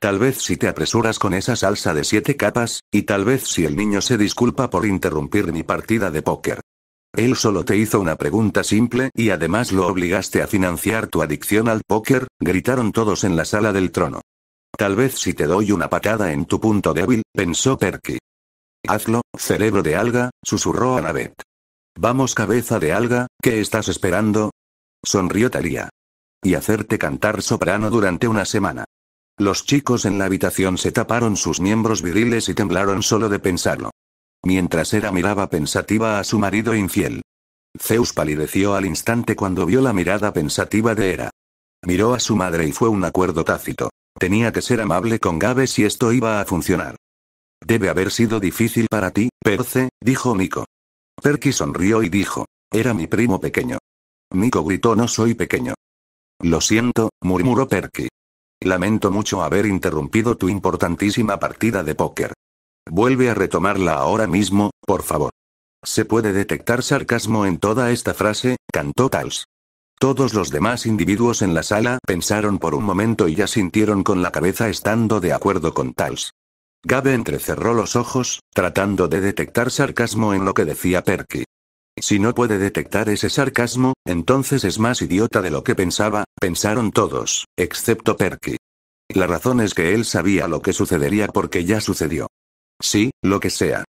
Tal vez si te apresuras con esa salsa de siete capas, y tal vez si el niño se disculpa por interrumpir mi partida de póker. Él solo te hizo una pregunta simple y además lo obligaste a financiar tu adicción al póker, gritaron todos en la sala del trono. Tal vez si te doy una patada en tu punto débil, pensó Perky. Hazlo, cerebro de alga, susurró Annabeth. Vamos cabeza de alga, ¿qué estás esperando? Sonrió Talia. Y hacerte cantar soprano durante una semana. Los chicos en la habitación se taparon sus miembros viriles y temblaron solo de pensarlo. Mientras era miraba pensativa a su marido infiel. Zeus palideció al instante cuando vio la mirada pensativa de Era. Miró a su madre y fue un acuerdo tácito tenía que ser amable con Gabe si esto iba a funcionar. Debe haber sido difícil para ti, Perce, dijo Nico. Perky sonrió y dijo. Era mi primo pequeño. Nico gritó no soy pequeño. Lo siento, murmuró Perky. Lamento mucho haber interrumpido tu importantísima partida de póker. Vuelve a retomarla ahora mismo, por favor. Se puede detectar sarcasmo en toda esta frase, cantó Tals. Todos los demás individuos en la sala pensaron por un momento y ya sintieron con la cabeza estando de acuerdo con Tals. Gabe entrecerró los ojos, tratando de detectar sarcasmo en lo que decía Perky. Si no puede detectar ese sarcasmo, entonces es más idiota de lo que pensaba, pensaron todos, excepto Perky. La razón es que él sabía lo que sucedería porque ya sucedió. Sí, lo que sea.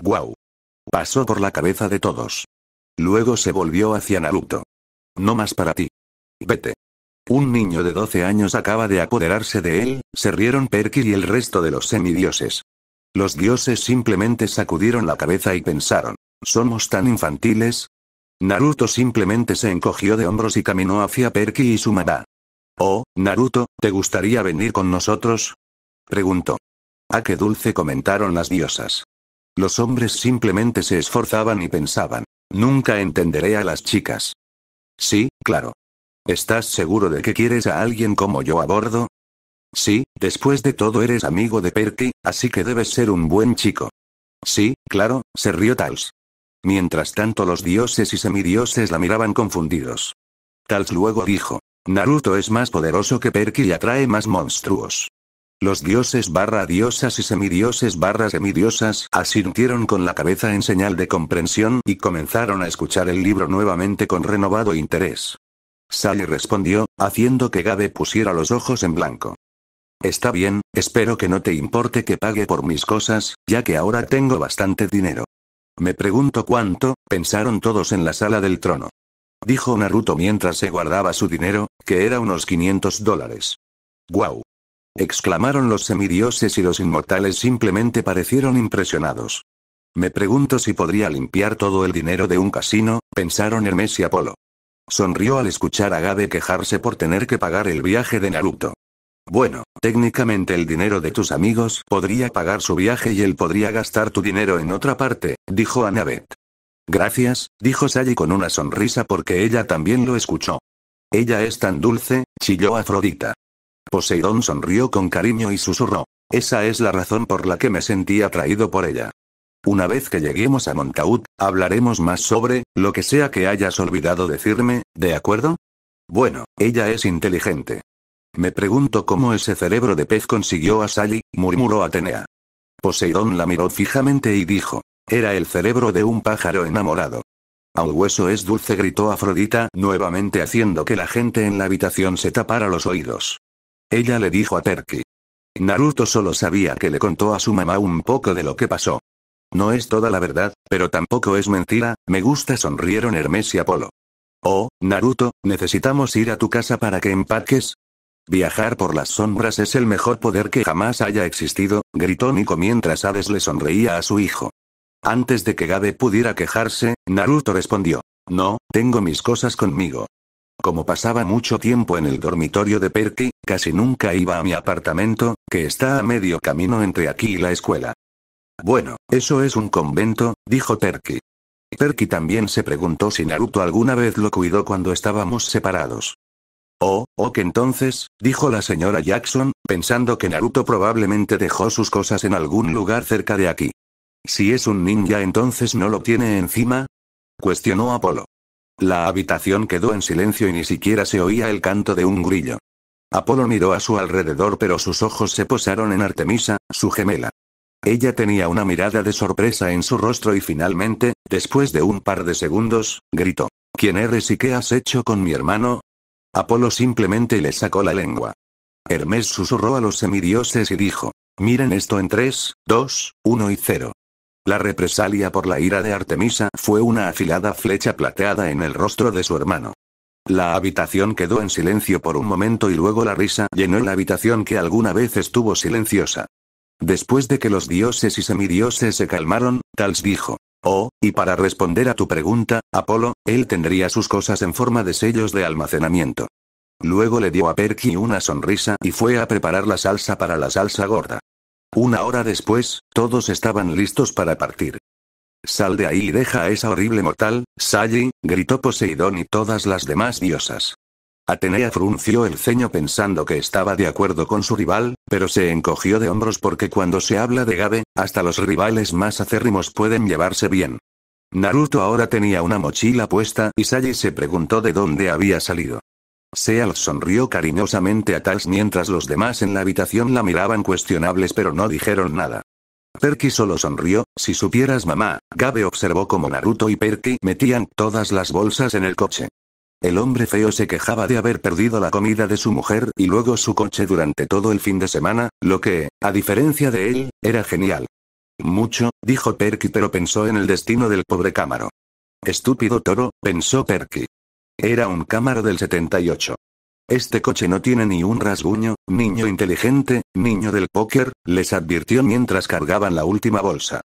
Guau. Pasó por la cabeza de todos. Luego se volvió hacia Naruto. No más para ti. Vete. Un niño de 12 años acaba de apoderarse de él, se rieron Perky y el resto de los semidioses. Los dioses simplemente sacudieron la cabeza y pensaron, ¿somos tan infantiles? Naruto simplemente se encogió de hombros y caminó hacia Perky y su mamá. Oh, Naruto, ¿te gustaría venir con nosotros? preguntó. A ah, qué dulce comentaron las diosas. Los hombres simplemente se esforzaban y pensaban, nunca entenderé a las chicas. Sí, claro. ¿Estás seguro de que quieres a alguien como yo a bordo? Sí, después de todo eres amigo de Perky, así que debes ser un buen chico. Sí, claro, se rió Tals. Mientras tanto los dioses y semidioses la miraban confundidos. Tals luego dijo, Naruto es más poderoso que Perky y atrae más monstruos. Los dioses barra diosas y semidioses barra semidiosas asintieron con la cabeza en señal de comprensión y comenzaron a escuchar el libro nuevamente con renovado interés. Sally respondió, haciendo que Gabe pusiera los ojos en blanco. Está bien, espero que no te importe que pague por mis cosas, ya que ahora tengo bastante dinero. Me pregunto cuánto, pensaron todos en la sala del trono. Dijo Naruto mientras se guardaba su dinero, que era unos 500 dólares. ¡Guau! exclamaron los semidioses y los inmortales simplemente parecieron impresionados. Me pregunto si podría limpiar todo el dinero de un casino, pensaron Hermes y Apolo. Sonrió al escuchar a Gabe quejarse por tener que pagar el viaje de Naruto. Bueno, técnicamente el dinero de tus amigos podría pagar su viaje y él podría gastar tu dinero en otra parte, dijo Annabeth. Gracias, dijo Sally con una sonrisa porque ella también lo escuchó. Ella es tan dulce, chilló Afrodita. Poseidón sonrió con cariño y susurró. Esa es la razón por la que me sentí atraído por ella. Una vez que lleguemos a Montaut, hablaremos más sobre, lo que sea que hayas olvidado decirme, ¿de acuerdo? Bueno, ella es inteligente. Me pregunto cómo ese cerebro de pez consiguió a Sally, murmuró Atenea. Poseidón la miró fijamente y dijo. Era el cerebro de un pájaro enamorado. Al hueso es dulce, gritó Afrodita, nuevamente haciendo que la gente en la habitación se tapara los oídos. Ella le dijo a Terki. Naruto solo sabía que le contó a su mamá un poco de lo que pasó. No es toda la verdad, pero tampoco es mentira, me gusta sonrieron Hermes y Apolo. Oh, Naruto, necesitamos ir a tu casa para que empaques. Viajar por las sombras es el mejor poder que jamás haya existido, gritó Nico mientras Hades le sonreía a su hijo. Antes de que Gabe pudiera quejarse, Naruto respondió. No, tengo mis cosas conmigo. Como pasaba mucho tiempo en el dormitorio de Perky, Casi nunca iba a mi apartamento, que está a medio camino entre aquí y la escuela. Bueno, eso es un convento, dijo Perky. Perky también se preguntó si Naruto alguna vez lo cuidó cuando estábamos separados. Oh, oh que entonces, dijo la señora Jackson, pensando que Naruto probablemente dejó sus cosas en algún lugar cerca de aquí. Si es un ninja entonces no lo tiene encima? cuestionó Apolo. La habitación quedó en silencio y ni siquiera se oía el canto de un grillo. Apolo miró a su alrededor pero sus ojos se posaron en Artemisa, su gemela. Ella tenía una mirada de sorpresa en su rostro y finalmente, después de un par de segundos, gritó. ¿Quién eres y qué has hecho con mi hermano? Apolo simplemente le sacó la lengua. Hermes susurró a los semidioses y dijo. Miren esto en 3, 2, 1 y 0. La represalia por la ira de Artemisa fue una afilada flecha plateada en el rostro de su hermano. La habitación quedó en silencio por un momento y luego la risa llenó la habitación que alguna vez estuvo silenciosa. Después de que los dioses y semidioses se calmaron, Tals dijo. Oh, y para responder a tu pregunta, Apolo, él tendría sus cosas en forma de sellos de almacenamiento. Luego le dio a Perky una sonrisa y fue a preparar la salsa para la salsa gorda. Una hora después, todos estaban listos para partir. Sal de ahí y deja a esa horrible mortal, Sally, gritó Poseidón y todas las demás diosas. Atenea frunció el ceño pensando que estaba de acuerdo con su rival, pero se encogió de hombros porque cuando se habla de Gabe, hasta los rivales más acérrimos pueden llevarse bien. Naruto ahora tenía una mochila puesta y Sally se preguntó de dónde había salido. Seal sonrió cariñosamente a Taz mientras los demás en la habitación la miraban cuestionables pero no dijeron nada. Perky solo sonrió, si supieras mamá, Gabe observó como Naruto y Perky metían todas las bolsas en el coche. El hombre feo se quejaba de haber perdido la comida de su mujer y luego su coche durante todo el fin de semana, lo que, a diferencia de él, era genial. Mucho, dijo Perky pero pensó en el destino del pobre cámara. Estúpido toro, pensó Perky. Era un cámara del 78. Este coche no tiene ni un rasguño, niño inteligente, niño del póker, les advirtió mientras cargaban la última bolsa.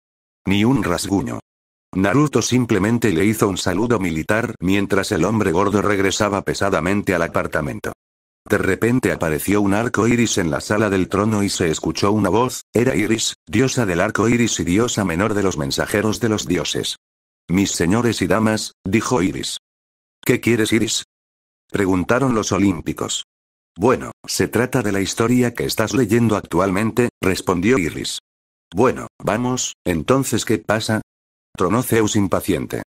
Ni un rasguño. Naruto simplemente le hizo un saludo militar mientras el hombre gordo regresaba pesadamente al apartamento. De repente apareció un arco iris en la sala del trono y se escuchó una voz, era Iris, diosa del arco iris y diosa menor de los mensajeros de los dioses. Mis señores y damas, dijo Iris. ¿Qué quieres Iris? Preguntaron los olímpicos. Bueno, se trata de la historia que estás leyendo actualmente, respondió Iris. Bueno, vamos, entonces ¿qué pasa? Tronó Zeus impaciente.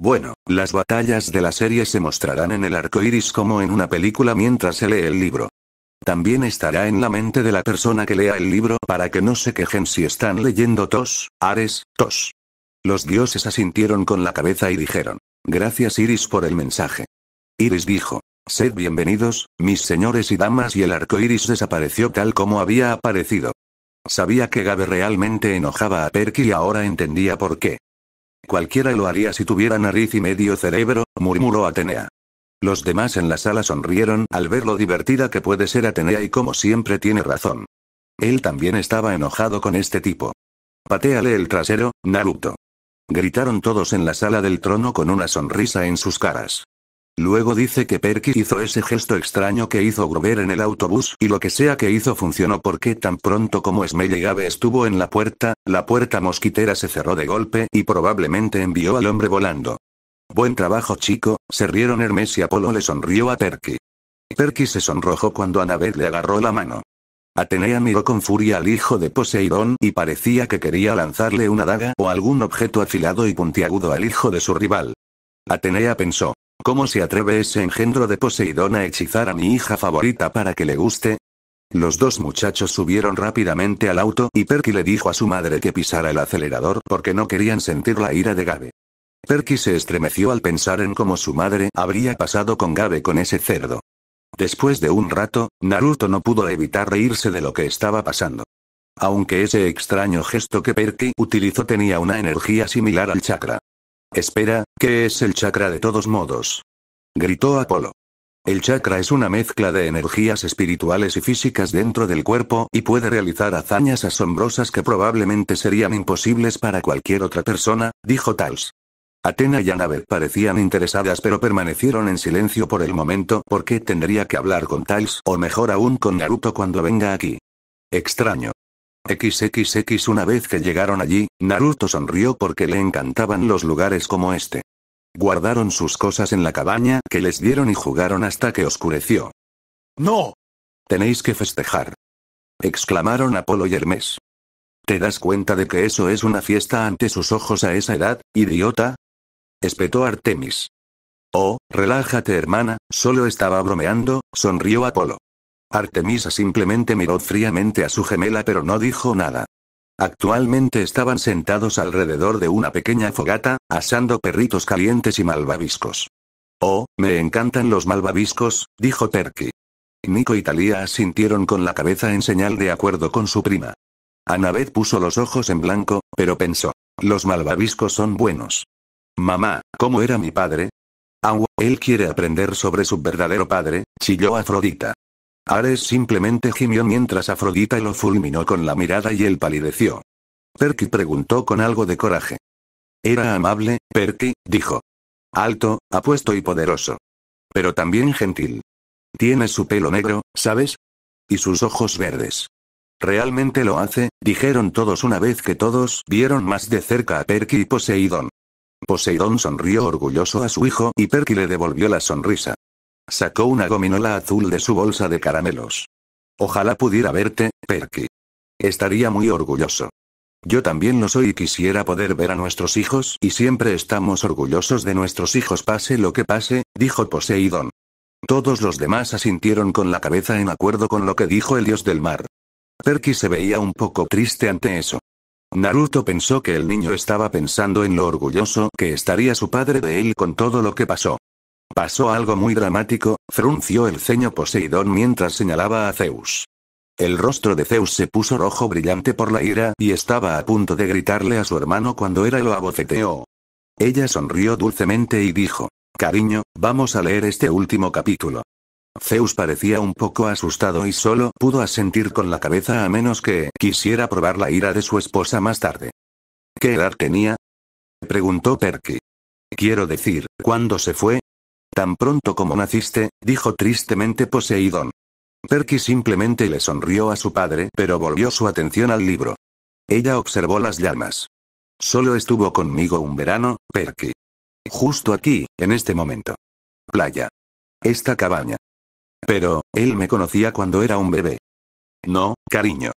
Bueno, las batallas de la serie se mostrarán en el arco iris como en una película mientras se lee el libro. También estará en la mente de la persona que lea el libro para que no se quejen si están leyendo Tos, Ares, Tos. Los dioses asintieron con la cabeza y dijeron: Gracias Iris por el mensaje. Iris dijo. Sed bienvenidos, mis señores y damas, y el arco iris desapareció tal como había aparecido. Sabía que Gabe realmente enojaba a Perky y ahora entendía por qué. Cualquiera lo haría si tuviera nariz y medio cerebro, murmuró Atenea. Los demás en la sala sonrieron al ver lo divertida que puede ser Atenea y como siempre tiene razón. Él también estaba enojado con este tipo. Pateale el trasero, Naruto. Gritaron todos en la sala del trono con una sonrisa en sus caras. Luego dice que Perky hizo ese gesto extraño que hizo Grover en el autobús y lo que sea que hizo funcionó porque tan pronto como Esme Gabe estuvo en la puerta, la puerta mosquitera se cerró de golpe y probablemente envió al hombre volando. Buen trabajo chico, se rieron Hermes y Apolo le sonrió a Perky. Perky se sonrojó cuando Annabeth le agarró la mano. Atenea miró con furia al hijo de Poseidón y parecía que quería lanzarle una daga o algún objeto afilado y puntiagudo al hijo de su rival. Atenea pensó, ¿Cómo se atreve ese engendro de Poseidón a hechizar a mi hija favorita para que le guste? Los dos muchachos subieron rápidamente al auto y Perky le dijo a su madre que pisara el acelerador porque no querían sentir la ira de Gabe. Perky se estremeció al pensar en cómo su madre habría pasado con Gabe con ese cerdo. Después de un rato, Naruto no pudo evitar reírse de lo que estaba pasando. Aunque ese extraño gesto que Perky utilizó tenía una energía similar al chakra. Espera, ¿qué es el chakra de todos modos? Gritó Apolo. El chakra es una mezcla de energías espirituales y físicas dentro del cuerpo y puede realizar hazañas asombrosas que probablemente serían imposibles para cualquier otra persona, dijo Tals. Atena y Annabeth parecían interesadas pero permanecieron en silencio por el momento porque tendría que hablar con Tails o mejor aún con Naruto cuando venga aquí. Extraño. XXX Una vez que llegaron allí, Naruto sonrió porque le encantaban los lugares como este. Guardaron sus cosas en la cabaña que les dieron y jugaron hasta que oscureció. ¡No! Tenéis que festejar. Exclamaron Apolo y Hermes. ¿Te das cuenta de que eso es una fiesta ante sus ojos a esa edad, idiota? Espetó Artemis. Oh, relájate hermana, solo estaba bromeando, sonrió Apolo. Artemisa simplemente miró fríamente a su gemela pero no dijo nada. Actualmente estaban sentados alrededor de una pequeña fogata, asando perritos calientes y malvaviscos. Oh, me encantan los malvaviscos, dijo Perky. Nico y Talía asintieron con la cabeza en señal de acuerdo con su prima. Annabeth puso los ojos en blanco, pero pensó, los malvaviscos son buenos. Mamá, ¿cómo era mi padre? Agua, él quiere aprender sobre su verdadero padre, chilló Afrodita. Ares simplemente gimió mientras Afrodita lo fulminó con la mirada y él palideció. Perky preguntó con algo de coraje. Era amable, Perky, dijo. Alto, apuesto y poderoso. Pero también gentil. Tiene su pelo negro, ¿sabes? Y sus ojos verdes. Realmente lo hace, dijeron todos una vez que todos vieron más de cerca a Perky y Poseidón. Poseidón sonrió orgulloso a su hijo y Perky le devolvió la sonrisa. Sacó una gominola azul de su bolsa de caramelos. Ojalá pudiera verte, Perky. Estaría muy orgulloso. Yo también lo soy y quisiera poder ver a nuestros hijos y siempre estamos orgullosos de nuestros hijos pase lo que pase, dijo Poseidón. Todos los demás asintieron con la cabeza en acuerdo con lo que dijo el dios del mar. Perky se veía un poco triste ante eso. Naruto pensó que el niño estaba pensando en lo orgulloso que estaría su padre de él con todo lo que pasó. Pasó algo muy dramático, frunció el ceño Poseidón mientras señalaba a Zeus. El rostro de Zeus se puso rojo brillante por la ira y estaba a punto de gritarle a su hermano cuando era lo aboceteó. Ella sonrió dulcemente y dijo, Cariño, vamos a leer este último capítulo. Zeus parecía un poco asustado y solo pudo asentir con la cabeza a menos que quisiera probar la ira de su esposa más tarde. ¿Qué edad tenía? preguntó Perky. Quiero decir, ¿cuándo se fue? Tan pronto como naciste, dijo tristemente Poseidón. Perky simplemente le sonrió a su padre, pero volvió su atención al libro. Ella observó las llamas. Solo estuvo conmigo un verano, Perky. Justo aquí, en este momento. Playa. Esta cabaña. Pero, él me conocía cuando era un bebé. No, cariño.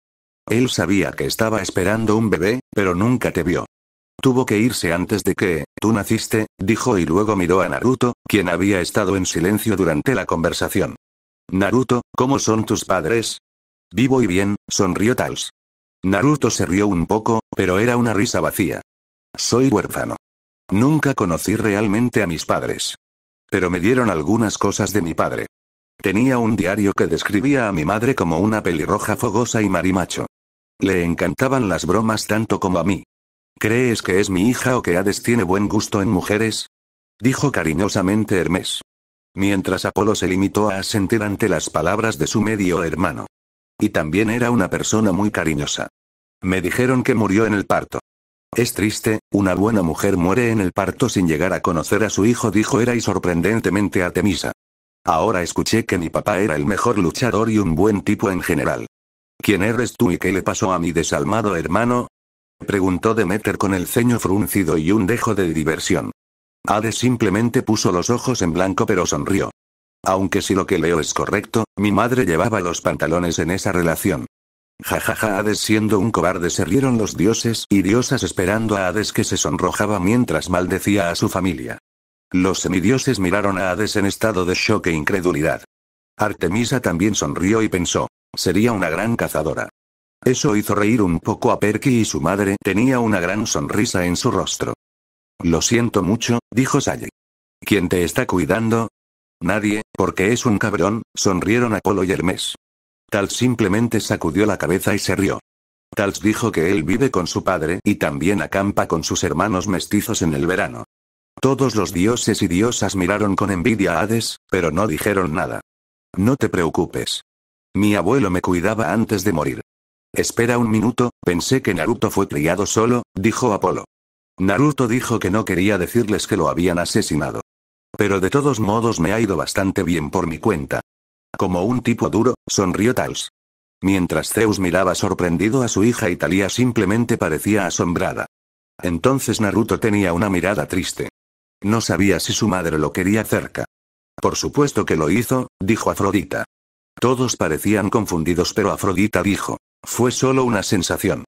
Él sabía que estaba esperando un bebé, pero nunca te vio. Tuvo que irse antes de que, tú naciste, dijo y luego miró a Naruto, quien había estado en silencio durante la conversación. Naruto, ¿cómo son tus padres? Vivo y bien, sonrió Tals. Naruto se rió un poco, pero era una risa vacía. Soy huérfano. Nunca conocí realmente a mis padres. Pero me dieron algunas cosas de mi padre. Tenía un diario que describía a mi madre como una pelirroja fogosa y marimacho. Le encantaban las bromas tanto como a mí. ¿Crees que es mi hija o que Hades tiene buen gusto en mujeres? Dijo cariñosamente Hermes. Mientras Apolo se limitó a asentir ante las palabras de su medio hermano. Y también era una persona muy cariñosa. Me dijeron que murió en el parto. Es triste, una buena mujer muere en el parto sin llegar a conocer a su hijo, dijo era y sorprendentemente a Temisa. Ahora escuché que mi papá era el mejor luchador y un buen tipo en general. ¿Quién eres tú y qué le pasó a mi desalmado hermano? Preguntó Demeter con el ceño fruncido y un dejo de diversión. Hades simplemente puso los ojos en blanco pero sonrió. Aunque si lo que leo es correcto, mi madre llevaba los pantalones en esa relación. Jajaja Hades siendo un cobarde se rieron los dioses y diosas esperando a Hades que se sonrojaba mientras maldecía a su familia. Los semidioses miraron a Hades en estado de shock e incredulidad. Artemisa también sonrió y pensó, sería una gran cazadora. Eso hizo reír un poco a Perky y su madre tenía una gran sonrisa en su rostro. Lo siento mucho, dijo Sally. ¿Quién te está cuidando? Nadie, porque es un cabrón, sonrieron Apolo y Hermes. Tal simplemente sacudió la cabeza y se rió. Tals dijo que él vive con su padre y también acampa con sus hermanos mestizos en el verano. Todos los dioses y diosas miraron con envidia a Hades, pero no dijeron nada. No te preocupes. Mi abuelo me cuidaba antes de morir. Espera un minuto, pensé que Naruto fue criado solo, dijo Apolo. Naruto dijo que no quería decirles que lo habían asesinado. Pero de todos modos me ha ido bastante bien por mi cuenta. Como un tipo duro, sonrió Tals. Mientras Zeus miraba sorprendido a su hija Italia simplemente parecía asombrada. Entonces Naruto tenía una mirada triste. No sabía si su madre lo quería cerca. Por supuesto que lo hizo, dijo Afrodita. Todos parecían confundidos pero Afrodita dijo, fue solo una sensación.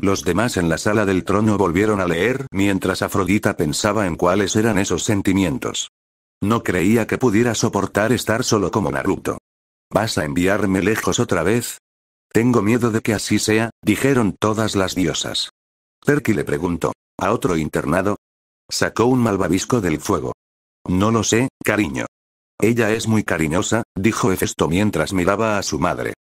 Los demás en la sala del trono volvieron a leer mientras Afrodita pensaba en cuáles eran esos sentimientos. No creía que pudiera soportar estar solo como Naruto. ¿Vas a enviarme lejos otra vez? Tengo miedo de que así sea, dijeron todas las diosas. Perky le preguntó. ¿A otro internado? Sacó un malvavisco del fuego. No lo sé, cariño. Ella es muy cariñosa, dijo Hefesto mientras miraba a su madre.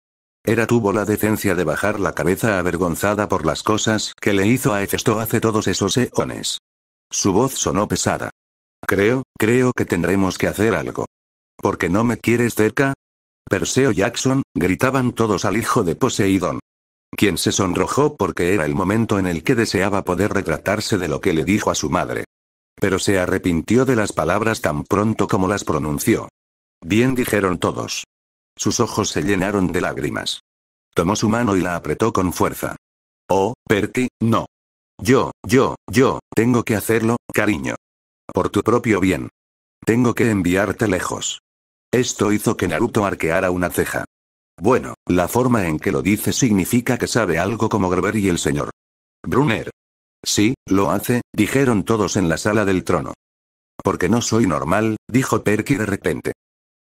Era tuvo la decencia de bajar la cabeza avergonzada por las cosas que le hizo a Hefesto hace todos esos eones. Su voz sonó pesada. Creo, creo que tendremos que hacer algo. ¿Por qué no me quieres cerca? Perseo Jackson, gritaban todos al hijo de Poseidón. Quien se sonrojó porque era el momento en el que deseaba poder retratarse de lo que le dijo a su madre. Pero se arrepintió de las palabras tan pronto como las pronunció. Bien dijeron todos. Sus ojos se llenaron de lágrimas. Tomó su mano y la apretó con fuerza. Oh, Perky, no. Yo, yo, yo, tengo que hacerlo, cariño. Por tu propio bien. Tengo que enviarte lejos. Esto hizo que Naruto arqueara una ceja. Bueno, la forma en que lo dice significa que sabe algo como Grover y el señor. Brunner. Sí, lo hace, dijeron todos en la sala del trono. Porque no soy normal, dijo Perky de repente.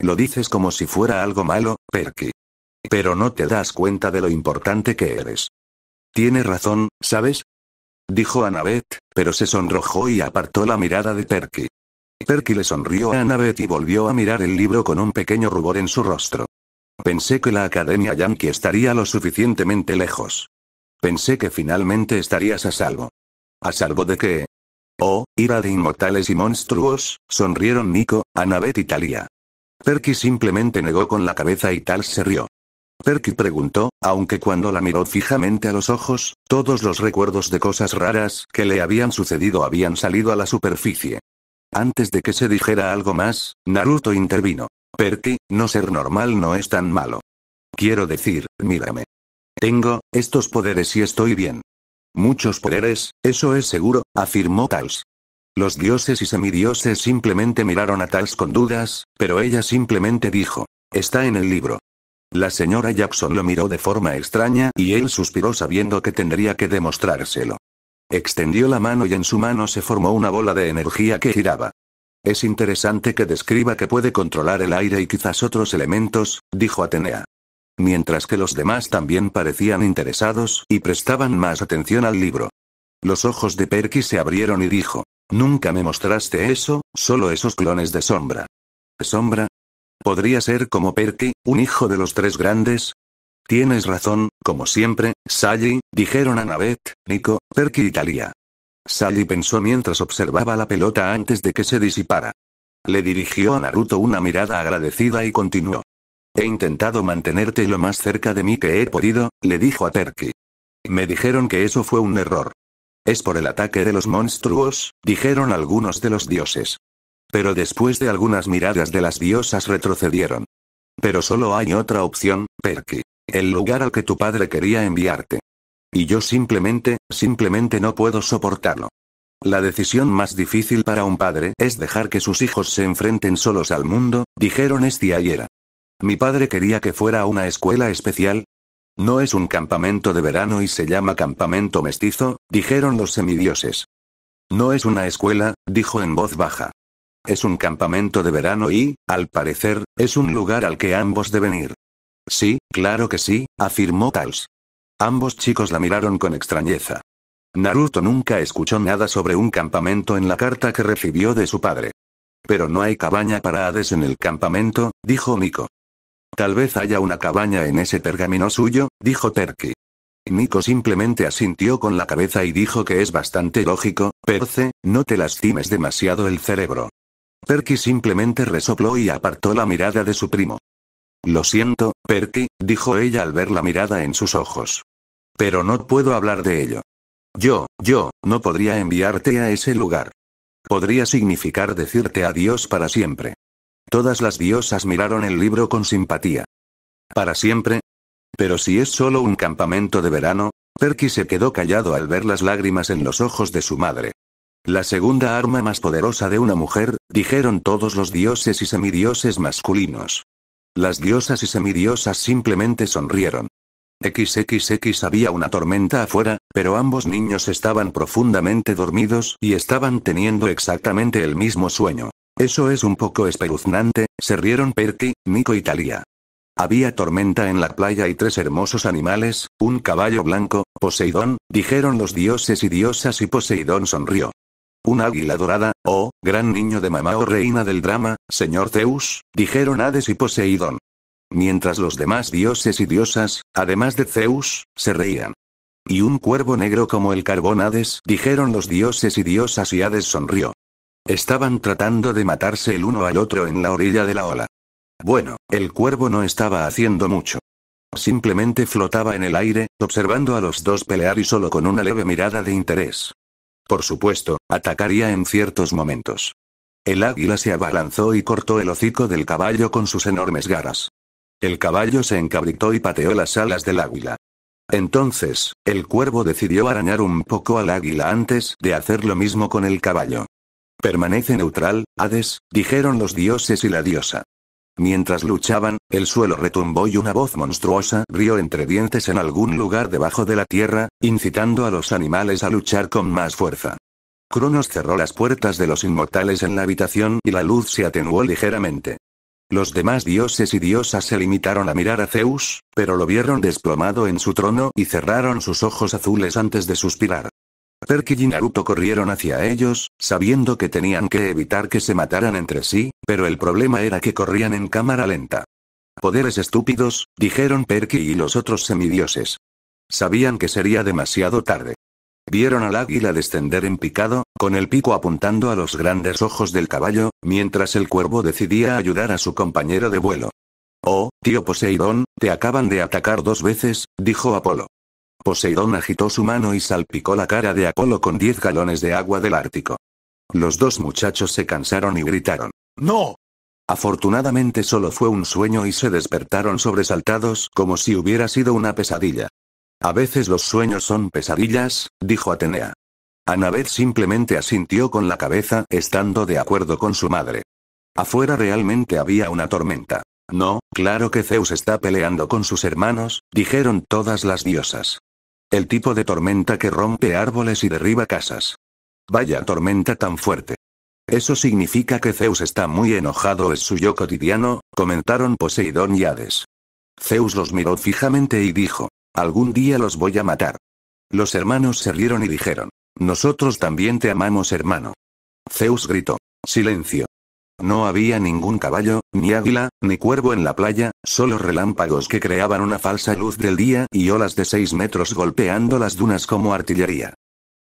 Lo dices como si fuera algo malo, Perky. Pero no te das cuenta de lo importante que eres. Tiene razón, ¿sabes? Dijo Annabeth, pero se sonrojó y apartó la mirada de Perky. Perky le sonrió a Annabeth y volvió a mirar el libro con un pequeño rubor en su rostro. Pensé que la Academia Yankee estaría lo suficientemente lejos. Pensé que finalmente estarías a salvo. ¿A salvo de qué? Oh, ira de inmortales y monstruos, sonrieron Nico, Annabeth y Talia. Perky simplemente negó con la cabeza y Tals se rió. Perky preguntó, aunque cuando la miró fijamente a los ojos, todos los recuerdos de cosas raras que le habían sucedido habían salido a la superficie. Antes de que se dijera algo más, Naruto intervino. Perky, no ser normal no es tan malo. Quiero decir, mírame. Tengo, estos poderes y estoy bien. Muchos poderes, eso es seguro, afirmó Tals. Los dioses y semidioses simplemente miraron a Tals con dudas, pero ella simplemente dijo, está en el libro. La señora Jackson lo miró de forma extraña y él suspiró sabiendo que tendría que demostrárselo. Extendió la mano y en su mano se formó una bola de energía que giraba. Es interesante que describa que puede controlar el aire y quizás otros elementos, dijo Atenea. Mientras que los demás también parecían interesados y prestaban más atención al libro. Los ojos de Perky se abrieron y dijo, Nunca me mostraste eso, solo esos clones de sombra. ¿Sombra? ¿Podría ser como Perky, un hijo de los tres grandes? Tienes razón, como siempre, Sally, dijeron Annabeth, Nico, Perky y Talia. Sally pensó mientras observaba la pelota antes de que se disipara. Le dirigió a Naruto una mirada agradecida y continuó. He intentado mantenerte lo más cerca de mí que he podido, le dijo a Perky. Me dijeron que eso fue un error. Es por el ataque de los monstruos, dijeron algunos de los dioses. Pero después de algunas miradas de las diosas retrocedieron. Pero solo hay otra opción, Perky. El lugar al que tu padre quería enviarte. Y yo simplemente, simplemente no puedo soportarlo. La decisión más difícil para un padre es dejar que sus hijos se enfrenten solos al mundo, dijeron Estia y Era. Mi padre quería que fuera a una escuela especial, no es un campamento de verano y se llama campamento mestizo, dijeron los semidioses. No es una escuela, dijo en voz baja. Es un campamento de verano y, al parecer, es un lugar al que ambos deben ir. Sí, claro que sí, afirmó Tals. Ambos chicos la miraron con extrañeza. Naruto nunca escuchó nada sobre un campamento en la carta que recibió de su padre. Pero no hay cabaña para Hades en el campamento, dijo Miko. Tal vez haya una cabaña en ese pergamino suyo, dijo Perky. Nico simplemente asintió con la cabeza y dijo que es bastante lógico, Perce, no te lastimes demasiado el cerebro. Perky simplemente resopló y apartó la mirada de su primo. Lo siento, Perky, dijo ella al ver la mirada en sus ojos. Pero no puedo hablar de ello. Yo, yo, no podría enviarte a ese lugar. Podría significar decirte adiós para siempre. Todas las diosas miraron el libro con simpatía. ¿Para siempre? Pero si es solo un campamento de verano, Perky se quedó callado al ver las lágrimas en los ojos de su madre. La segunda arma más poderosa de una mujer, dijeron todos los dioses y semidioses masculinos. Las diosas y semidiosas simplemente sonrieron. XXX había una tormenta afuera, pero ambos niños estaban profundamente dormidos y estaban teniendo exactamente el mismo sueño. Eso es un poco espeluznante, se rieron Perky, Nico y Talía Había tormenta en la playa y tres hermosos animales, un caballo blanco, Poseidón, dijeron los dioses y diosas y Poseidón sonrió. Un águila dorada, oh, gran niño de mamá o reina del drama, señor Zeus, dijeron Hades y Poseidón. Mientras los demás dioses y diosas, además de Zeus, se reían. Y un cuervo negro como el carbón Hades, dijeron los dioses y diosas y Hades sonrió. Estaban tratando de matarse el uno al otro en la orilla de la ola. Bueno, el cuervo no estaba haciendo mucho. Simplemente flotaba en el aire, observando a los dos pelear y solo con una leve mirada de interés. Por supuesto, atacaría en ciertos momentos. El águila se abalanzó y cortó el hocico del caballo con sus enormes garras. El caballo se encabritó y pateó las alas del águila. Entonces, el cuervo decidió arañar un poco al águila antes de hacer lo mismo con el caballo. Permanece neutral, Hades, dijeron los dioses y la diosa. Mientras luchaban, el suelo retumbó y una voz monstruosa rió entre dientes en algún lugar debajo de la tierra, incitando a los animales a luchar con más fuerza. Cronos cerró las puertas de los inmortales en la habitación y la luz se atenuó ligeramente. Los demás dioses y diosas se limitaron a mirar a Zeus, pero lo vieron desplomado en su trono y cerraron sus ojos azules antes de suspirar. Perky y Naruto corrieron hacia ellos, sabiendo que tenían que evitar que se mataran entre sí, pero el problema era que corrían en cámara lenta. Poderes estúpidos, dijeron Perky y los otros semidioses. Sabían que sería demasiado tarde. Vieron al águila descender en picado, con el pico apuntando a los grandes ojos del caballo, mientras el cuervo decidía ayudar a su compañero de vuelo. Oh, tío Poseidón, te acaban de atacar dos veces, dijo Apolo. Poseidón agitó su mano y salpicó la cara de Apolo con diez galones de agua del Ártico. Los dos muchachos se cansaron y gritaron. ¡No! Afortunadamente solo fue un sueño y se despertaron sobresaltados como si hubiera sido una pesadilla. A veces los sueños son pesadillas, dijo Atenea. Anabeth simplemente asintió con la cabeza, estando de acuerdo con su madre. Afuera realmente había una tormenta. No, claro que Zeus está peleando con sus hermanos, dijeron todas las diosas. El tipo de tormenta que rompe árboles y derriba casas. Vaya tormenta tan fuerte. Eso significa que Zeus está muy enojado, es su yo cotidiano, comentaron Poseidón y Hades. Zeus los miró fijamente y dijo, algún día los voy a matar. Los hermanos se rieron y dijeron, nosotros también te amamos hermano. Zeus gritó, silencio. No había ningún caballo, ni águila, ni cuervo en la playa, solo relámpagos que creaban una falsa luz del día y olas de seis metros golpeando las dunas como artillería.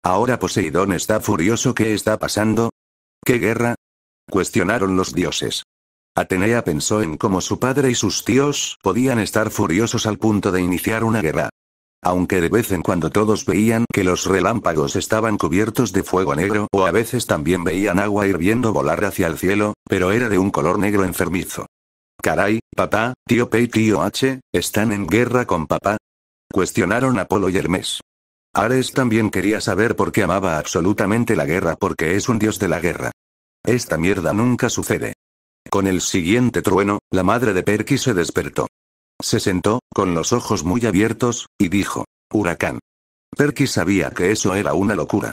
Ahora Poseidón está furioso. ¿Qué está pasando? ¿Qué guerra? cuestionaron los dioses. Atenea pensó en cómo su padre y sus tíos podían estar furiosos al punto de iniciar una guerra aunque de vez en cuando todos veían que los relámpagos estaban cubiertos de fuego negro o a veces también veían agua hirviendo volar hacia el cielo, pero era de un color negro enfermizo. Caray, papá, tío P y tío H, ¿están en guerra con papá? Cuestionaron Apolo y Hermes. Ares también quería saber por qué amaba absolutamente la guerra porque es un dios de la guerra. Esta mierda nunca sucede. Con el siguiente trueno, la madre de Perky se despertó. Se sentó, con los ojos muy abiertos, y dijo, huracán. Perky sabía que eso era una locura.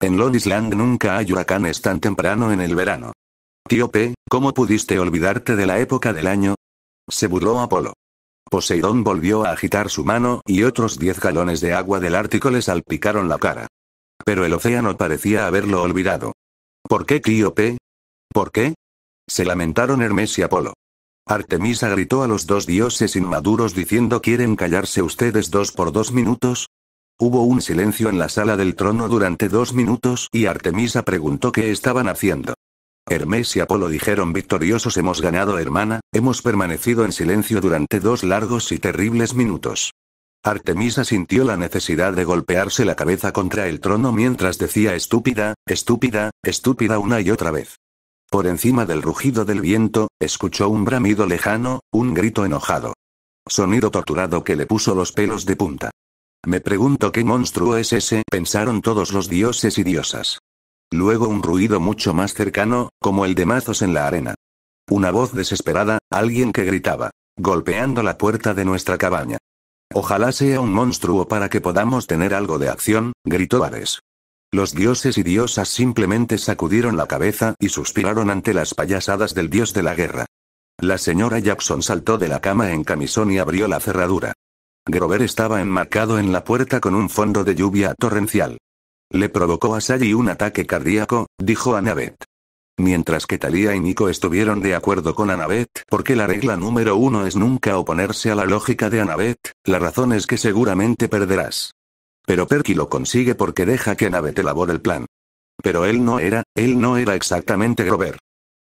En Lodisland nunca hay huracanes tan temprano en el verano. Tío P, ¿cómo pudiste olvidarte de la época del año? Se burló Apolo. Poseidón volvió a agitar su mano, y otros diez galones de agua del Ártico le salpicaron la cara. Pero el océano parecía haberlo olvidado. ¿Por qué P? ¿Por qué? Se lamentaron Hermes y Apolo. Artemisa gritó a los dos dioses inmaduros diciendo ¿Quieren callarse ustedes dos por dos minutos? Hubo un silencio en la sala del trono durante dos minutos y Artemisa preguntó qué estaban haciendo. Hermes y Apolo dijeron victoriosos hemos ganado hermana, hemos permanecido en silencio durante dos largos y terribles minutos. Artemisa sintió la necesidad de golpearse la cabeza contra el trono mientras decía estúpida, estúpida, estúpida una y otra vez. Por encima del rugido del viento, escuchó un bramido lejano, un grito enojado. Sonido torturado que le puso los pelos de punta. Me pregunto qué monstruo es ese, pensaron todos los dioses y diosas. Luego un ruido mucho más cercano, como el de mazos en la arena. Una voz desesperada, alguien que gritaba, golpeando la puerta de nuestra cabaña. Ojalá sea un monstruo para que podamos tener algo de acción, gritó Ares. Los dioses y diosas simplemente sacudieron la cabeza y suspiraron ante las payasadas del dios de la guerra. La señora Jackson saltó de la cama en camisón y abrió la cerradura. Grover estaba enmarcado en la puerta con un fondo de lluvia torrencial. Le provocó a Sally un ataque cardíaco, dijo Annabeth. Mientras que Talia y Nico estuvieron de acuerdo con Annabeth, porque la regla número uno es nunca oponerse a la lógica de Annabeth, la razón es que seguramente perderás. Pero Perky lo consigue porque deja que te labore el plan. Pero él no era, él no era exactamente Grover.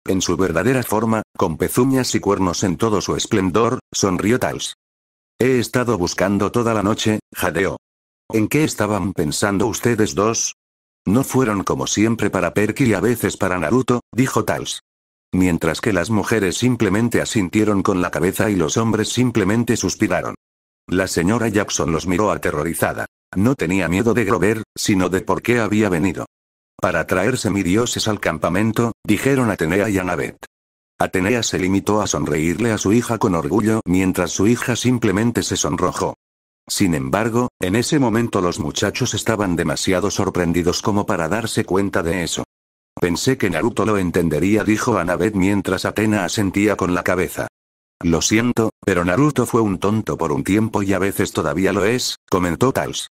En su verdadera forma, con pezuñas y cuernos en todo su esplendor, sonrió Tals. He estado buscando toda la noche, jadeó. ¿En qué estaban pensando ustedes dos? No fueron como siempre para Perky y a veces para Naruto, dijo Tals. Mientras que las mujeres simplemente asintieron con la cabeza y los hombres simplemente suspiraron. La señora Jackson los miró aterrorizada. No tenía miedo de Grover, sino de por qué había venido. Para traerse mi dioses al campamento, dijeron Atenea y Anabet. Atenea se limitó a sonreírle a su hija con orgullo mientras su hija simplemente se sonrojó. Sin embargo, en ese momento los muchachos estaban demasiado sorprendidos como para darse cuenta de eso. Pensé que Naruto lo entendería, dijo Anabet mientras Atena asentía con la cabeza. Lo siento, pero Naruto fue un tonto por un tiempo y a veces todavía lo es, comentó Tals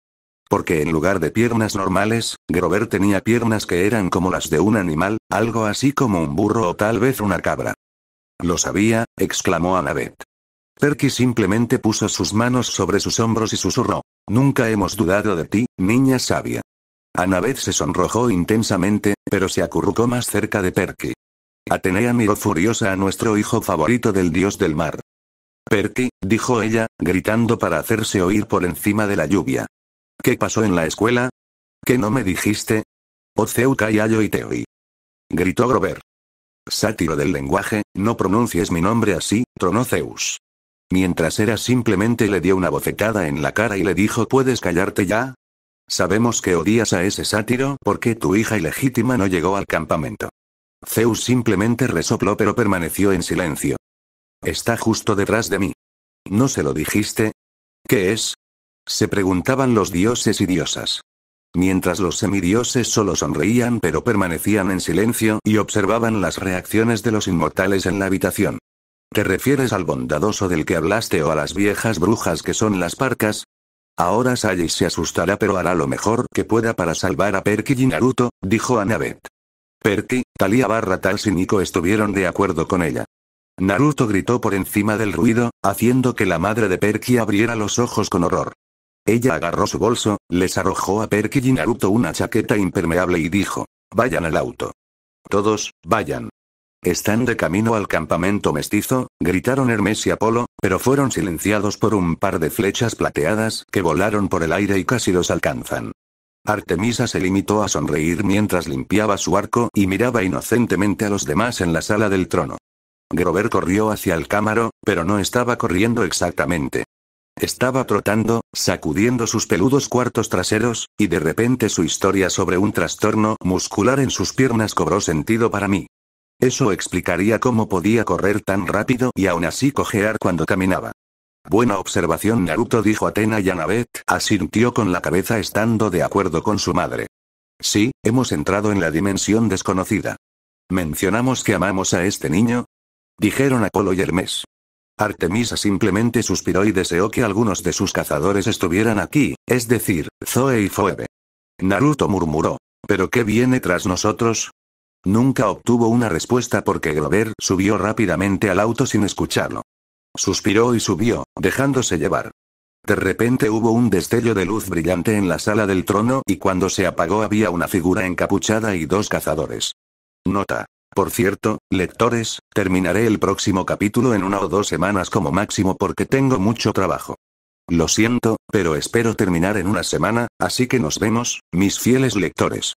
porque en lugar de piernas normales, Grover tenía piernas que eran como las de un animal, algo así como un burro o tal vez una cabra. Lo sabía, exclamó Annabeth. Perky simplemente puso sus manos sobre sus hombros y susurró. Nunca hemos dudado de ti, niña sabia. Annabeth se sonrojó intensamente, pero se acurrucó más cerca de Perky. Atenea miró furiosa a nuestro hijo favorito del dios del mar. Perky, dijo ella, gritando para hacerse oír por encima de la lluvia. ¿Qué pasó en la escuela? ¿Qué no me dijiste? o y Ayo y oí. Gritó Grover. Sátiro del lenguaje, no pronuncies mi nombre así, tronó Zeus. Mientras era simplemente le dio una bofetada en la cara y le dijo ¿Puedes callarte ya? Sabemos que odias a ese sátiro porque tu hija ilegítima no llegó al campamento. Zeus simplemente resopló pero permaneció en silencio. Está justo detrás de mí. ¿No se lo dijiste? ¿Qué es? Se preguntaban los dioses y diosas. Mientras los semidioses solo sonreían pero permanecían en silencio y observaban las reacciones de los inmortales en la habitación. ¿Te refieres al bondadoso del que hablaste o a las viejas brujas que son las parcas? Ahora Sayis se asustará pero hará lo mejor que pueda para salvar a Perky y Naruto, dijo Anabet. Perky, Talia barra tal y Nico estuvieron de acuerdo con ella. Naruto gritó por encima del ruido, haciendo que la madre de Perky abriera los ojos con horror. Ella agarró su bolso, les arrojó a Perky y Naruto una chaqueta impermeable y dijo, vayan al auto. Todos, vayan. Están de camino al campamento mestizo, gritaron Hermes y Apolo, pero fueron silenciados por un par de flechas plateadas que volaron por el aire y casi los alcanzan. Artemisa se limitó a sonreír mientras limpiaba su arco y miraba inocentemente a los demás en la sala del trono. Grover corrió hacia el cámaro, pero no estaba corriendo exactamente. Estaba trotando, sacudiendo sus peludos cuartos traseros, y de repente su historia sobre un trastorno muscular en sus piernas cobró sentido para mí. Eso explicaría cómo podía correr tan rápido y aún así cojear cuando caminaba. Buena observación Naruto dijo Atena Anabeth asintió con la cabeza estando de acuerdo con su madre. Sí, hemos entrado en la dimensión desconocida. Mencionamos que amamos a este niño. Dijeron Apolo y Hermes. Artemisa simplemente suspiró y deseó que algunos de sus cazadores estuvieran aquí, es decir, Zoe y Phoebe. Naruto murmuró. ¿Pero qué viene tras nosotros? Nunca obtuvo una respuesta porque Glover subió rápidamente al auto sin escucharlo. Suspiró y subió, dejándose llevar. De repente hubo un destello de luz brillante en la sala del trono y cuando se apagó había una figura encapuchada y dos cazadores. Nota. Por cierto, lectores, terminaré el próximo capítulo en una o dos semanas como máximo porque tengo mucho trabajo. Lo siento, pero espero terminar en una semana, así que nos vemos, mis fieles lectores.